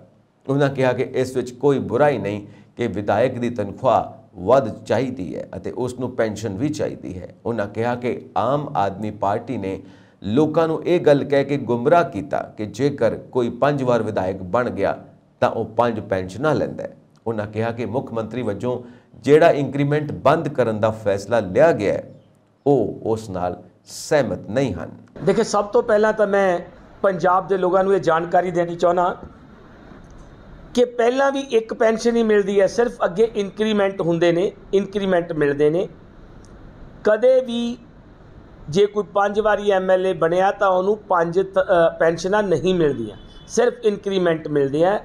A: ਉਹਨਾਂ ਕਿਹਾ ਕਿ ਇਸ ਵਿੱਚ ਕੋਈ ਬੁਰਾਈ ਨਹੀਂ ਕਿ ਵਿਧਾਇਕ ਦੀ ਤਨਖਾਹ ਵੱਧ ਚਾਹੀਦੀ ਹੈ ਅਤੇ ਉਸ ਨੂੰ ਪੈਨਸ਼ਨ ਵੀ ਚਾਹੀਦੀ ਹੈ ਉਹਨਾਂ ਕਿਹਾ ਕਿ ਆਮ ਆਦਮੀ ਪਾਰਟੀ ਨੇ ਲੋਕਾਂ ਨੂੰ ਇਹ ਗੱਲ ਕਹਿ ਕੇ ਗੁੰਮਰਾਹ ਕੀਤਾ ਕਿ ਜੇਕਰ ਕੋਈ ਪੰਜ ਵਾਰ ਵਿਧਾਇਕ ਬਣ ਗਿਆ ਤਾਂ ਉਹ ਪੰਜ ਪੈਨਸ਼ਨਾਂ ਲੈਂਦਾ ਹੈ ਉਹਨਾਂ ਕਿਹਾ ਕਿ ਮੁੱਖ ਮੰਤਰੀ ਵੱਜੋਂ ਜਿਹੜਾ ਇੰਕਰੀਮੈਂਟ ਬੰਦ ਕਰਨ ਦਾ ਫੈਸਲਾ ਲਿਆ ਗਿਆ ਹੈ ਉਹ ਉਸ ਨਾਲ ਸਹਿਮਤ ਨਹੀਂ ਹਨ ਦੇਖੇ
C: ਸਭ ਤੋਂ ਪਹਿਲਾਂ ਤਾਂ ਮੈਂ ਪੰਜਾਬ ਦੇ ਲੋਕਾਂ ਨੂੰ ਇਹ ਜਾਣਕਾਰੀ ਦੇਣੀ ਚਾਹਣਾ ਕਿ ਪਹਿਲਾਂ ਵੀ ਇੱਕ ਪੈਨਸ਼ਨ ਹੀ ਮਿਲਦੀ ਹੈ ਸਿਰਫ ਅੱਗੇ ਇਨਕਰੀਮੈਂਟ ਹੁੰਦੇ ਨੇ ਇਨਕਰੀਮੈਂਟ ਮਿਲਦੇ ਨੇ ਕਦੇ ਵੀ ਜੇ ਕੋਈ ਪੰਜ ਵਾਰੀ ਐਮਐਲਏ ਬਣਿਆ ਤਾਂ ਉਹਨੂੰ ਪੰਜ ਪੈਨਸ਼ਨਾਂ ਨਹੀਂ ਮਿਲਦੀਆਂ ਸਿਰਫ ਇਨਕਰੀਮੈਂਟ ਮਿਲਦੇ ਆ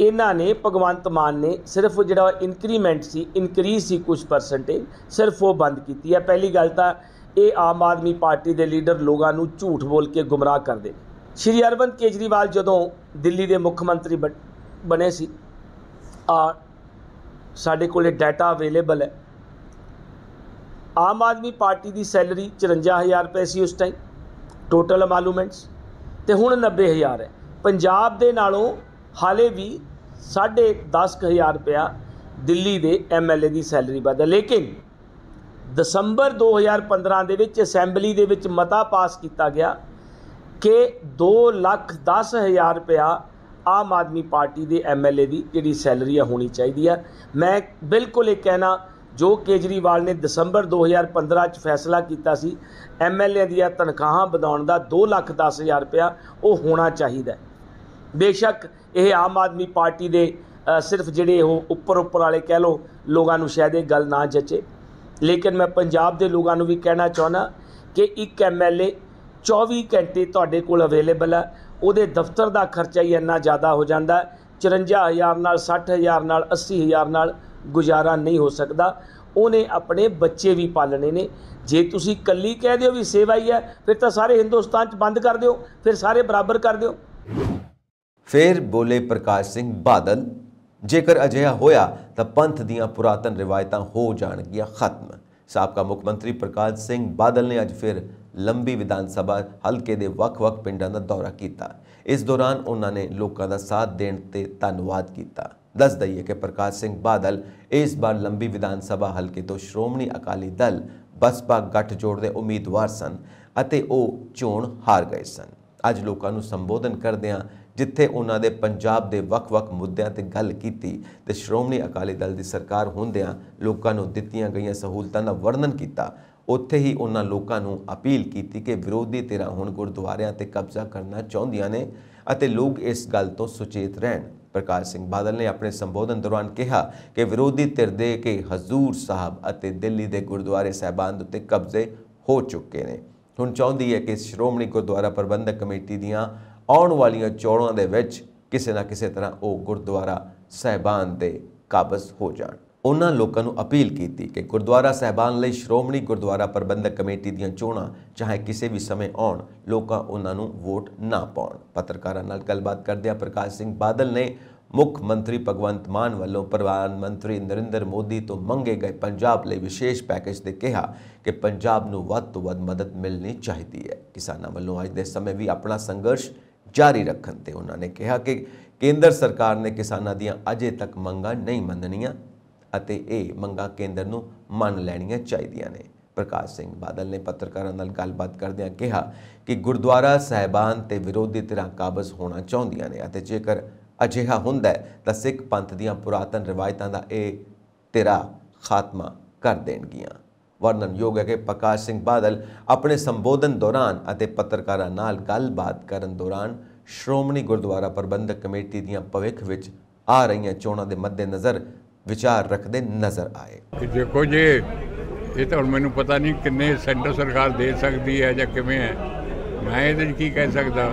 C: ਇਹਨਾਂ ਨੇ ਭਗਵੰਤ ਮਾਨ ਨੇ ਸਿਰਫ ਜਿਹੜਾ ਇਨਕਰੀਮੈਂਟ ਸੀ ਇਨਕਰੀਜ਼ ਸੀ ਕੁਝ ਪਰਸੈਂਟੇਜ ਸਿਰਫ ਉਹ ਬੰਦ ਕੀਤੀ ਹੈ ਪਹਿਲੀ ਗੱਲ ਤਾਂ ਇਹ ਆਮ ਆਦਮੀ ਪਾਰਟੀ ਦੇ ਲੀਡਰ ਲੋਕਾਂ ਨੂੰ ਝੂਠ ਬੋਲ ਕੇ ਗੁੰਮਰਾਹ ਕਰਦੇ ਨੇ ਸ਼੍ਰੀ ਅਰਵਿੰਦ ਕੇਜਰੀਵਾਲ ਜਦੋਂ ਦਿੱਲੀ ਦੇ ਮੁੱਖ ਮੰਤਰੀ ਬਣੇ ਸੀ ਆ ਸਾਡੇ ਕੋਲੇ ਡਾਟਾ ਅਵੇਲੇਬਲ ਹੈ ਆਮ ਆਦਮੀ ਪਾਰਟੀ ਦੀ ਸੈਲਰੀ 54000 ਰੁਪਏ ਸੀ ਉਸ ਟਾਈਮ ਟੋਟਲ ਅਮਾਲੂਮੈਂਟਸ ਤੇ ਹੁਣ 90000 ਹੈ ਪੰਜਾਬ ਦੇ ਨਾਲੋਂ ਹਾਲੇ ਵੀ 10.5000 ਰੁਪਿਆ ਦਿੱਲੀ ਦੇ ਐਮਐਲਏ ਦੀ ਸੈਲਰੀ ਵੱਧ ਲੇਕਿਨ ਦਸੰਬਰ 2015 ਦੇ ਵਿੱਚ ਅਸੈਂਬਲੀ ਦੇ ਵਿੱਚ ਮਤਾ ਪਾਸ ਕੀਤਾ ਗਿਆ ਕਿ 2 ਲੱਖ 10 ਹਜ਼ਾਰ ਰੁਪਿਆ ਆਮ ਆਦਮੀ ਪਾਰਟੀ ਦੇ ਐਮਐਲਏ ਦੀ ਜਿਹੜੀ ਸੈਲਰੀ ਆ ਹੋਣੀ ਚਾਹੀਦੀ ਆ ਮੈਂ ਬਿਲਕੁਲ ਇਹ ਕਹਿਣਾ ਜੋ ਕੇਜਰੀਵਾਲ ਨੇ ਦਸੰਬਰ 2015 ਚ ਫੈਸਲਾ ਕੀਤਾ ਸੀ ਐਮਐਲਏ ਦੀਆਂ ਤਨਖਾਹਾਂ ਵਧਾਉਣ ਦਾ 2 ਲੱਖ 10 ਹਜ਼ਾਰ ਉਹ ਹੋਣਾ ਚਾਹੀਦਾ ਬੇਸ਼ੱਕ ਇਹ ਆਮ ਆਦਮੀ ਪਾਰਟੀ ਦੇ ਸਿਰਫ ਜਿਹੜੇ ਉਹ ਉੱਪਰ ਉੱਪਰ ਵਾਲੇ ਕਹਿ ਲੋ ਲੋਕਾਂ ਨੂੰ ਸ਼ਾਇਦ ਇਹ ਗੱਲ ਨਾ ਜਚੇ ਲੇਕਿਨ ਮੈਂ ਪੰਜਾਬ ਦੇ ਲੋਕਾਂ ਨੂੰ ਵੀ ਕਹਿਣਾ ਚਾਹਨਾ ਕਿ ਇੱਕ ਐਮਐਲਏ 24 ਘੰਟੇ ਤੁਹਾਡੇ ਕੋਲ ਅਵੇਲੇਬਲ ਹੈ ਉਹਦੇ ਦਫ਼ਤਰ ਦਾ ਖਰਚਾ ਹੀ ਇੰਨਾ ਜ਼ਿਆਦਾ ਹੋ ਜਾਂਦਾ 54000 ਨਾਲ 60000 ਨਾਲ 80000 ਨਾਲ ਗੁਜ਼ਾਰਾ ਨਹੀਂ ਹੋ ਸਕਦਾ ਉਹਨੇ ਆਪਣੇ ਬੱਚੇ ਵੀ ਪਾਲਣੇ ਨੇ ਜੇ ਤੁਸੀਂ ਕੱਲੀ ਕਹਿ ਦਿਓ ਵੀ ਸੇਵਾ ਹੀ ਹੈ ਫਿਰ ਤਾਂ ਸਾਰੇ ਹਿੰਦੁਸਤਾਨ 'ਚ ਬੰਦ ਕਰ ਦਿਓ ਫਿਰ ਸਾਰੇ ਬਰਾਬਰ ਕਰ ਦਿਓ
A: ਫਿਰ ਬੋਲੇ ਪ੍ਰਕਾਸ਼ ਸਿੰਘ ਬਾਦਲ ਜੇਕਰ ਅਜਿਹਾ ਹੋਇਆ ਤਾਂ ਪੰਥ ਦੀਆਂ ਪੁਰਾਤਨ ਰਿਵਾਇਤਾਂ ਹੋ ਜਾਣਗੀਆਂ ਖਤਮ ਸਾਬਕਾ ਮੁੱਖ ਮੰਤਰੀ ਪ੍ਰਕਾਸ਼ ਸਿੰਘ ਬਾਦਲ ਨੇ ਅੱਜ ਫਿਰ ਲੰਬੀ ਵਿਧਾਨ ਸਭਾ ਹਲਕੇ ਦੇ ਵੱਖ-ਵੱਖ ਪਿੰਡਾਂ ਦਾ ਦੌਰਾ ਕੀਤਾ ਇਸ ਦੌਰਾਨ ਉਹਨਾਂ ਨੇ ਲੋਕਾਂ ਦਾ ਸਾਥ ਦੇਣ ਤੇ ਧੰਨਵਾਦ ਕੀਤਾ ਦੱਸ ਦਈਏ ਕਿ ਪ੍ਰਕਾਸ਼ ਸਿੰਘ ਬਾਦਲ ਇਸ ਵਾਰ ਲੰਬੀ ਵਿਧਾਨ ਸਭਾ ਹਲਕੇ ਤੋਂ ਸ਼੍ਰੋਮਣੀ ਅਕਾਲੀ ਦਲ ਬਸਪਾ ਗੱਠਜੋੜ ਦੇ ਉਮੀਦਵਾਰ ਸਨ ਅਤੇ ਉਹ ਚੋਣ ਹਾਰ ਗਏ ਸਨ ਅੱਜ ਲੋਕਾਂ ਨੂੰ ਸੰਬੋਧਨ ਕਰਦਿਆਂ ਜਿੱਥੇ ਉਹਨਾਂ ਦੇ ਪੰਜਾਬ ਦੇ ਵੱਖ-ਵੱਖ ਮੁੱਦਿਆਂ ਤੇ ਗੱਲ ਕੀਤੀ ਤੇ ਸ਼੍ਰੋਮਣੀ ਅਕਾਲੀ ਦਲ ਦੀ ਸਰਕਾਰ ਹੁੰਦਿਆਂ ਲੋਕਾਂ ਨੂੰ ਦਿੱਤੀਆਂ ਗਈਆਂ ਸਹੂਲਤਾਂ ਦਾ ਵਰਣਨ ਕੀਤਾ ਉੱਥੇ ਹੀ ਉਹਨਾਂ ਲੋਕਾਂ ਨੂੰ ਅਪੀਲ ਕੀਤੀ ਕਿ ਵਿਰੋਧੀ ਧਿਰਾਂ ਹੁਣ ਗੁਰਦੁਆਰਿਆਂ ਤੇ ਕਬਜ਼ਾ ਕਰਨਾ ਚਾਹੁੰਦੀਆਂ ਨੇ ਅਤੇ ਲੋਕ ਇਸ ਗੱਲ ਤੋਂ ਸੁਚੇਤ ਰਹਿਣ ਪ੍ਰਕਾਸ਼ ਸਿੰਘ ਬਾਦਲ ਨੇ ਆਪਣੇ ਸੰਬੋਧਨ ਦੌਰਾਨ ਕਿਹਾ ਕਿ ਵਿਰੋਧੀ ਧਿਰ ਦੇ ਕੇ ਹਜ਼ੂਰ ਸਾਹਿਬ ਅਤੇ ਦਿੱਲੀ ਦੇ ਗੁਰਦੁਆਰੇ ਸਹਿਬਾਨ ਉੱਤੇ ਕਬਜ਼ੇ ਹੋ ਚੁੱਕੇ ਨੇ ਹੁਣ ਚਾਹੁੰਦੀ ਹੈ ਕਿ ਸ਼੍ਰੋਮਣੀ ਗੁਰਦੁਆਰਾ ਪ੍ਰਬੰਧਕ ਕਮੇਟੀ ਦੀਆਂ ਆਉਣ ਵਾਲੀਆਂ ਚੋਣਾਂ ਦੇ ਵਿੱਚ ਕਿਸੇ ਨਾ ਕਿਸੇ ਤਰ੍ਹਾਂ ਉਹ ਗੁਰਦੁਆਰਾ ਸਹਿਬਾਨ ਦੇ ਕਾਬਜ਼ ਹੋ ਜਾਣ ਉਹਨਾਂ ਲੋਕਾਂ ਨੂੰ ਅਪੀਲ ਕੀਤੀ ਕਿ ਗੁਰਦੁਆਰਾ ਸਹਿਬਾਨ ਲਈ ਸ਼੍ਰੋਮਣੀ ਗੁਰਦੁਆਰਾ ਪ੍ਰਬੰਧਕ ਕਮੇਟੀ ਦੀਆਂ ਚੋਣਾਂ ਚਾਹੇ ਕਿਸੇ ਵੀ ਸਮੇਂ ਆਉਣ ਲੋਕਾਂ ਉਹਨਾਂ ਨੂੰ ਵੋਟ ਨਾ ਪਾਉਣ ਪੱਤਰਕਾਰਾਂ ਨਾਲ ਗੱਲਬਾਤ ਆ ਪ੍ਰਕਾਸ਼ ਸਿੰਘ ਬਾਦਲ ਨੇ ਮੁੱਖ ਮੰਤਰੀ ਭਗਵੰਤ ਮਾਨ ਵੱਲੋਂ ਪ੍ਰਧਾਨ ਮੰਤਰੀ ਨਰਿੰਦਰ ਮੋਦੀ ਤੋਂ ਮੰਗੇ ਗਏ ਪੰਜਾਬ ਲਈ ਵਿਸ਼ੇਸ਼ ਪੈਕੇਜ ਦੇ ਕਿਹਾ ਕਿ ਪੰਜਾਬ ਨੂੰ ਵੱਧ ਤੋਂ ਵੱਧ ਮਦਦ ਮਿਲਣੀ ਚਾਹੀਦੀ ਹੈ ਕਿਸਾਨਾਂ ਵੱਲੋਂ ਅੱਜ ਦੇ ਸਮੇਂ ਵੀ ਆਪਣਾ ਸੰਘਰਸ਼ ਜਾਰੀ ਰੱਖਣ ਤੇ ਉਹਨਾਂ ਨੇ ਕਿਹਾ ਕਿ ਕੇਂਦਰ ਸਰਕਾਰ ਨੇ ਕਿਸਾਨਾਂ ਦੀਆਂ ਅਜੇ ਤੱਕ ਮੰਗਾਂ ਨਹੀਂ ਮੰਨਣੀਆਂ ਅਤੇ ਇਹ ਮੰਗਾ ਕੇਂਦਰ ਨੂੰ ਮੰਨ ਲੈਣੀਆਂ ਚਾਹੀਦੀਆਂ ਨੇ ਪ੍ਰਕਾਸ਼ ਸਿੰਘ ਬਾਦਲ ਨੇ ਪੱਤਰਕਾਰਾਂ ਨਾਲ ਗੱਲਬਾਤ ਕਰਦਿਆਂ ਕਿਹਾ ਕਿ ਗੁਰਦੁਆਰਾ ਸਹਿਬਾਨ ਤੇ ਵਿਰੋਧੀ ਧਿਰਾਂ ਕਾਬਜ਼ ਹੋਣਾ ਚਾਹੁੰਦੀਆਂ ਨੇ ਅਤੇ ਜੇਕਰ ਅਜਿਹਾ ਹੁੰਦਾ ਤਾਂ ਸਿੱਖ ਪੰਥ ਦੀਆਂ ਪੁਰਾਤਨ ਰਿਵਾਇਤਾਂ ਦਾ ਇਹ ਤੇਰਾ ਖਾਤਮਾ ਕਰ ਦੇਣਗੀਆਂ ਵਰਨਨਯੋਗ ਹੈ ਕਿ ਪ੍ਰਕਾਸ਼ ਸਿੰਘ ਬਾਦਲ ਆਪਣੇ ਸੰਬੋਧਨ ਦੌਰਾਨ ਅਤੇ ਪੱਤਰਕਾਰਾਂ ਨਾਲ ਗੱਲਬਾਤ ਕਰਨ ਦੌਰਾਨ ਸ਼੍ਰੋਮਣੀ ਗੁਰਦੁਆਰਾ ਪ੍ਰਬੰਧਕ ਕਮੇਟੀ ਦੀਆਂ ਭਵਿੱਖ ਵਿੱਚ ਆ ਰਹੀਆਂ ਚੋਣਾਂ ਦੇ ਮੱਦੇਨਜ਼ਰ ਵਿਚਾਰ ਰੱਖਦੇ ਨਜ਼ਰ ਆਏ ਦੇਖੋ ਜੀ
D: ਇਹ ਤਾਂ ਮੈਨੂੰ ਪਤਾ ਨਹੀਂ ਕਿੰਨੇ ਸੈਂਟਰ ਸਰਕਾਰ ਦੇ ਸਕਦੀ ਹੈ ਜਾਂ ਕਿਵੇਂ ਹੈ ਮੈਂ ਇਹਦੇ ਕੀ ਕਹਿ ਸਕਦਾ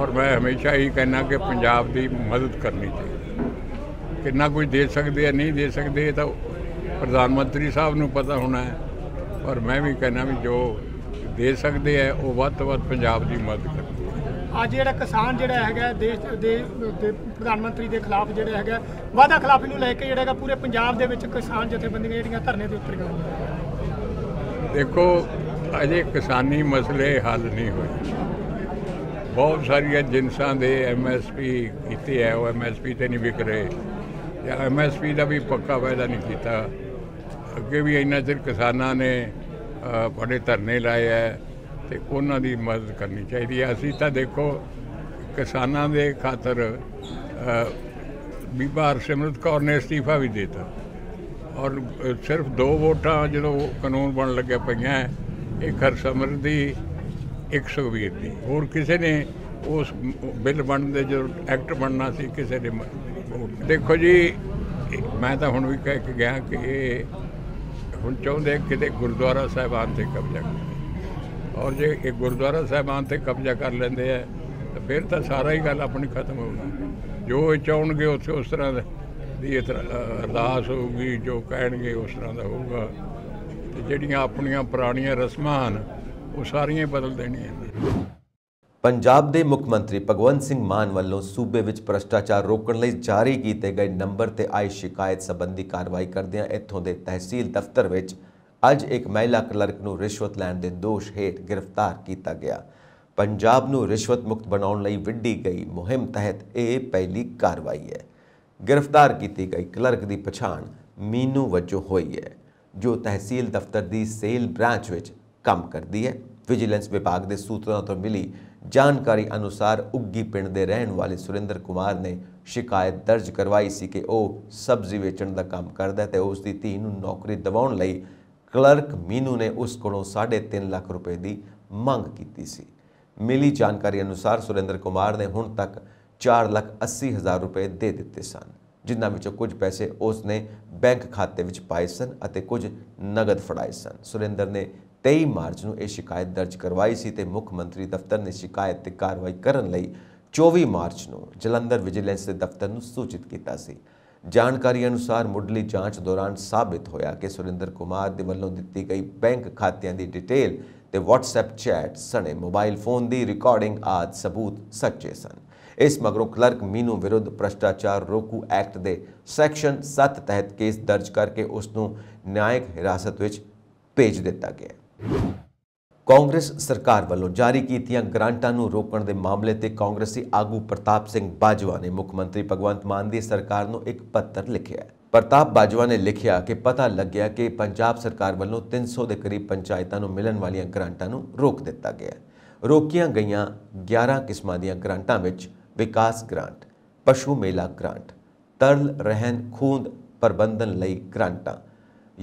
D: ਔਰ ਮੈਂ ਹਮੇਸ਼ਾ ਹੀ ਕਹਿਣਾ ਕਿ ਪੰਜਾਬ ਦੀ ਮਦਦ ਕਰਨੀ ਚਾਹੀਦੀ ਕਿੰਨਾ ਕੁਝ ਦੇ ਸਕਦੇ ਆ ਨਹੀਂ ਦੇ ਸਕਦੇ ਤਾਂ ਪ੍ਰਧਾਨ ਮੰਤਰੀ ਸਾਹਿਬ ਨੂੰ ਪਤਾ ਹੋਣਾ ਹੈ ਔਰ ਮੈਂ ਵੀ ਕਹਿਣਾ ਵੀ ਜੋ ਦੇ ਸਕਦੇ ਆ ਉਹ ਵੱਧ ਤੋਂ ਵੱਧ ਪੰਜਾਬ ਦੀ ਮਦਦ ਕਰਨੀ ਅੱਜ ਜਿਹੜਾ ਕਿਸਾਨ ਜਿਹੜਾ ਹੈਗਾ ਦੇਸ਼ ਦੇ ਪ੍ਰਧਾਨ ਮੰਤਰੀ ਦੇ ਖਿਲਾਫ ਜਿਹੜਾ ਹੈਗਾ ਵਾਅਦਾ ਖਿਲਾਫੀ ਨੂੰ ਲੈ ਕੇ ਜਿਹੜਾ ਹੈਗਾ ਪੂਰੇ ਪੰਜਾਬ ਦੇ ਵਿੱਚ ਕਿਸਾਨ ਜਥੇਬੰਦੀਆਂ ਜਿਹੜੀਆਂ ਧਰਨੇ ਤੇ ਉੱਤਰ ਗਈਆਂ ਦੇਖੋ ਅਜੇ ਕਿਸਾਨੀ ਮਸਲੇ ਹੱਲ ਨਹੀਂ ਹੋਏ ਬਹੁਤ ਸਾਰੀਆਂ ਜਿੰਸਾਂ ਦੇ ਐਮਐਸਪੀ ਕੀਤੇ ਆ ਉਹ ਐਮਐਸਪੀ ਤੇ ਨਹੀਂ ਵਿਕ ਰਹੇ ਜਾਂ ਐਮਐਸਪੀ ਦਾ ਵੀ ਪੱਕਾ ਵਾਅਦਾ ਨਹੀਂ ਕੀਤਾ ਅੱਗੇ ਵੀ ਇੰਨਾ ਚਿਰ ਕਿਸਾਨਾਂ ਨੇ ਬੜੇ ਧਰਨੇ ਲਾਏ ਆ ਤੇ ਉਹਨਾਂ ਦੀ ਮਦਦ ਕਰਨੀ ਚਾਹੀਦੀ ਹੈ ਅਸੀਂ ਤਾਂ ਦੇਖੋ ਕਿਸਾਨਾਂ ਦੇ ਖਾਤਰ ਬੀਬਾ ਸਿਮਰਤ ਕੌਰ ਨੇ ਅਸਤੀਫਾ ਵੀ ਦਿੱਤਾ ਔਰ ਸਿਰਫ ਦੋ ਵੋਟਾਂ ਜਦੋਂ ਕਾਨੂੰਨ ਬਣ ਲੱਗਿਆ ਪਈਆਂ ਇੱਕ ਖਰ ਦੀ ਇੱਕ ਦੀ ਹੋਰ ਕਿਸੇ ਨੇ ਉਸ ਬਿੱਲ ਬਣਨ ਦੇ ਜੋ ਐਕਟ ਬਣਨਾ ਸੀ ਕਿਸੇ ਨੇ ਦੇਖੋ ਜੀ ਮੈਂ ਤਾਂ ਹੁਣ ਵੀ ਕਹਿ ਕੇ ਗਿਆ ਕਿ ਇਹ ਹੁਣ ਚਾਹੁੰਦੇ ਕਿਤੇ ਗੁਰਦੁਆਰਾ ਸਾਹਿਬਾਨ ਤੇ ਕਬਜ਼ਾ ਔਰ ਜੇ ਇਹ ਗੁਰਦੁਆਰਾ ਸਾਹਿਬਾਨ ਤੇ ਕਬਜ਼ਾ ਕਰ ਲੈਂਦੇ ਆ ਤਾਂ ਫਿਰ ਤਾਂ ਸਾਰਾ ਹੀ ਗੱਲ ਆਪਣੀ ਖਤਮ ਹੋਊਗੀ ਜੋ ਇਹ ਚਾਹਣਗੇ ਉੱਥੇ ਉਸ ਤਰ੍ਹਾਂ ਦੀ ਅਰਦਾਸ ਹੋਊਗੀ ਜੋ ਕਹਿਣਗੇ ਉਸ ਤਰ੍ਹਾਂ ਦਾ ਹੋਊਗਾ ਤੇ ਜਿਹੜੀਆਂ ਆਪਣੀਆਂ ਪੁਰਾਣੀਆਂ ਰਸਮਾਂ ਹਨ ਉਹ ਸਾਰੀਆਂ ਬਦਲ ਦੇਣੀਆਂ
A: ਪੰਜਾਬ ਦੇ ਮੁੱਖ ਮੰਤਰੀ ਭਗਵੰਤ ਸਿੰਘ ਮਾਨ ਵੱਲੋਂ ਸੂਬੇ ਵਿੱਚ ਭ੍ਰਸ਼ਟਾਚਾਰ ਰੋਕਣ ਲਈ ਜਾਰੀ ਕੀਤੇ ਗਏ ਨੰਬਰ ਤੇ ਆਈ ਸ਼ਿਕਾਇਤ ਸੰਬੰਧੀ ਕਾਰਵਾਈ ਕਰਦਿਆਂ ਇੱਥੋਂ ਦੇ ਤਹਿਸੀਲ ਦਫ਼ਤਰ ਵਿੱਚ ਅੱਜ ਇੱਕ ਮਹਿਲਾ ਕਲਰਕ ਨੂੰ ਰਿਸ਼ਵਤ ਲੈਣ ਦੇ ਦੋਸ਼ ਹੇਠ ਗ੍ਰਿਫਤਾਰ ਕੀਤਾ ਗਿਆ ਪੰਜਾਬ ਨੂੰ ਰਿਸ਼ਵਤ ਮੁਕਤ ਬਣਾਉਣ ਲਈ ਵਿੱਢੀ ਗਈ ਮੁਹਿੰਮ ਤਹਿਤ ਇਹ ਪਹਿਲੀ ਕਾਰਵਾਈ ਹੈ ਗ੍ਰਿਫਤਾਰ ਕੀਤੀ ਗਈ ਕਲਰਕ ਦੀ ਪਛਾਣ ਮੀਨੂ ਵਜੋਂ ਹੋਈ ਹੈ ਜੋ ਤਹਿਸੀਲ ਦਫ਼ਤਰ ਦੀ ਸੇਲ ਬ੍ਰਾਂਚ ਵਿੱਚ ਕੰਮ ਕਰਦੀ ਹੈ ਵਿਜੀਲੈਂਸ ਵਿਭਾਗ ਦੇ ਸੂਤਰਾਂ ਤੋਂ ਮਿਲੀ ਜਾਣਕਾਰੀ ਅਨੁਸਾਰ ਉੱਗੀ ਪਿੰਡ ਦੇ ਰਹਿਣ ਵਾਲੇ ਸੁਰਿੰਦਰ ਕੁਮਾਰ ਨੇ ਸ਼ਿਕਾਇਤ ਦਰਜ ਕਰਵਾਈ ਸੀ ਕਿ ਉਹ ਸਬਜ਼ੀ ਵੇਚਣ ਦਾ ਕੰਮ ਕਰਦਾ ਹੈ ਤੇ ਉਸ ਦੀ ਧੀ ਨੂੰ ਨੌਕਰੀ ਦਿਵਾਉਣ ਲਈ ਕਲਰਕ ਮੀਨੂ ਨੇ ਉਸ ਕੋਲੋਂ 3.5 ਲੱਖ ਰੁਪਏ ਦੀ ਮੰਗ ਕੀਤੀ ਸੀ ਮਿਲੀ ਜਾਣਕਾਰੀ ਅਨੁਸਾਰ ਸੁਰਿੰਦਰ ਕੁਮਾਰ ਨੇ ਹੁਣ ਤੱਕ 4 ਲੱਖ 80 ਹਜ਼ਾਰ ਰੁਪਏ ਦੇ ਦਿੱਤੇ ਸਨ ਜਿਨ੍ਹਾਂ ਵਿੱਚੋਂ ਕੁਝ ਪੈਸੇ ਉਸ ਨੇ ਬੈਂਕ ਖਾਤੇ ਵਿੱਚ ਪਾਏ ਸਨ ਅਤੇ ਕੁਝ ਨਗਦ ਫੜਾਏ ਸਨ ਸੁਰਿੰਦਰ ਨੇ 23 ਮਾਰਚ ਨੂੰ ਇਹ ਸ਼ਿਕਾਇਤ ਦਰਜ ਕਰਵਾਈ ਸੀ ਤੇ ਮੁੱਖ ਮੰਤਰੀ ਦਫ਼ਤਰ ਨੇ ਸ਼ਿਕਾਇਤ ਤੇ ਕਾਰਵਾਈ ਕਰਨ ਲਈ 24 ਮਾਰਚ ਨੂੰ ਜਲੰਧਰ ਵਿਜੀਲੈਂਸ ਦੇ ਦਫ਼ਤਰ ਨੂੰ ਸੂਚਿਤ ਕੀਤਾ ਸੀ ਜਾਣਕਾਰੀ ਅਨੁਸਾਰ ਮੁੱਢਲੀ ਜਾਂਚ ਦੌਰਾਨ ਸਾਬਿਤ ਹੋਇਆ ਕਿ ਸੁਰਿੰਦਰ ਕੁਮਾਰ ਦੇ ਵੱਲੋਂ ਦਿੱਤੀ ਗਈ ਬੈਂਕ ਖਾਤਿਆਂ ਦੀ ਡਿਟੇਲ ਤੇ WhatsApp ਚੈਟ ਸਣੇ ਮੋਬਾਈਲ ਫੋਨ ਦੀ ਰਿਕਾਰਡਿੰਗ ਆਦ ਸਬੂਤ ਸੱਚੇ ਸਨ ਇਸ ਮਗਰੋਂ ਕਲਰਕ ਮੀਨੂ ਵਿਰੁੱਧ ਭ੍ਰਸ਼ਟਾਚਾਰ ਰੋਕੂ ਐਕਟ ਦੇ ਸੈਕਸ਼ਨ 7 ਤਹਿਤ ਕੇਸ ਦਰਜ ਕਰਕੇ ਉਸ ਨੂੰ ਨਿਆਇਕ ਹਿਰਾਸਤ ਵਿੱਚ ਭੇਜ ਦਿੱਤਾ ਗਿਆ ਕਾਂਗਰਸ ਸਰਕਾਰ ਵੱਲੋਂ ਜਾਰੀ ਕੀਤੀਆਂ ਗ੍ਰਾਂਟਾਂ ਨੂੰ ਰੋਕਣ ਦੇ ਮਾਮਲੇ ਤੇ ਕਾਂਗਰਸੀ ਆਗੂ ਪ੍ਰਤਾਪ ਸਿੰਘ ਬਾਜਵਾ ਨੇ ਮੁੱਖ ਮੰਤਰੀ ਭਗਵੰਤ ਮਾਨ ਦੀ ਸਰਕਾਰ ਨੂੰ ਇੱਕ ਪੱਤਰ ਲਿਖਿਆ ਹੈ ਪ੍ਰਤਾਪ ਬਾਜਵਾ ਨੇ ਲਿਖਿਆ ਕਿ ਪਤਾ ਲੱਗਿਆ ਕਿ ਪੰਜਾਬ ਸਰਕਾਰ ਵੱਲੋਂ 300 ਦੇ ਕਰੀਬ ਪੰਚਾਇਤਾਂ ਨੂੰ ਮਿਲਣ ਵਾਲੀਆਂ ਗ੍ਰਾਂਟਾਂ ਨੂੰ ਰੋਕ ਦਿੱਤਾ ਗਿਆ ਹੈ ਰੋਕੀਆਂ ਗਈਆਂ 11 ਕਿਸਮਾਂ ਦੀਆਂ ਗ੍ਰਾਂਟਾਂ ਵਿੱਚ ਵਿਕਾਸ ਗ੍ਰਾਂਟ ਪਸ਼ੂ ਮੇਲਾ ਗ੍ਰਾਂਟ ਤਰਲ ਰਹਿਣ ਖੂੰਦ ਪ੍ਰਬੰਧਨ ਲਈ ਗ੍ਰਾਂਟਾਂ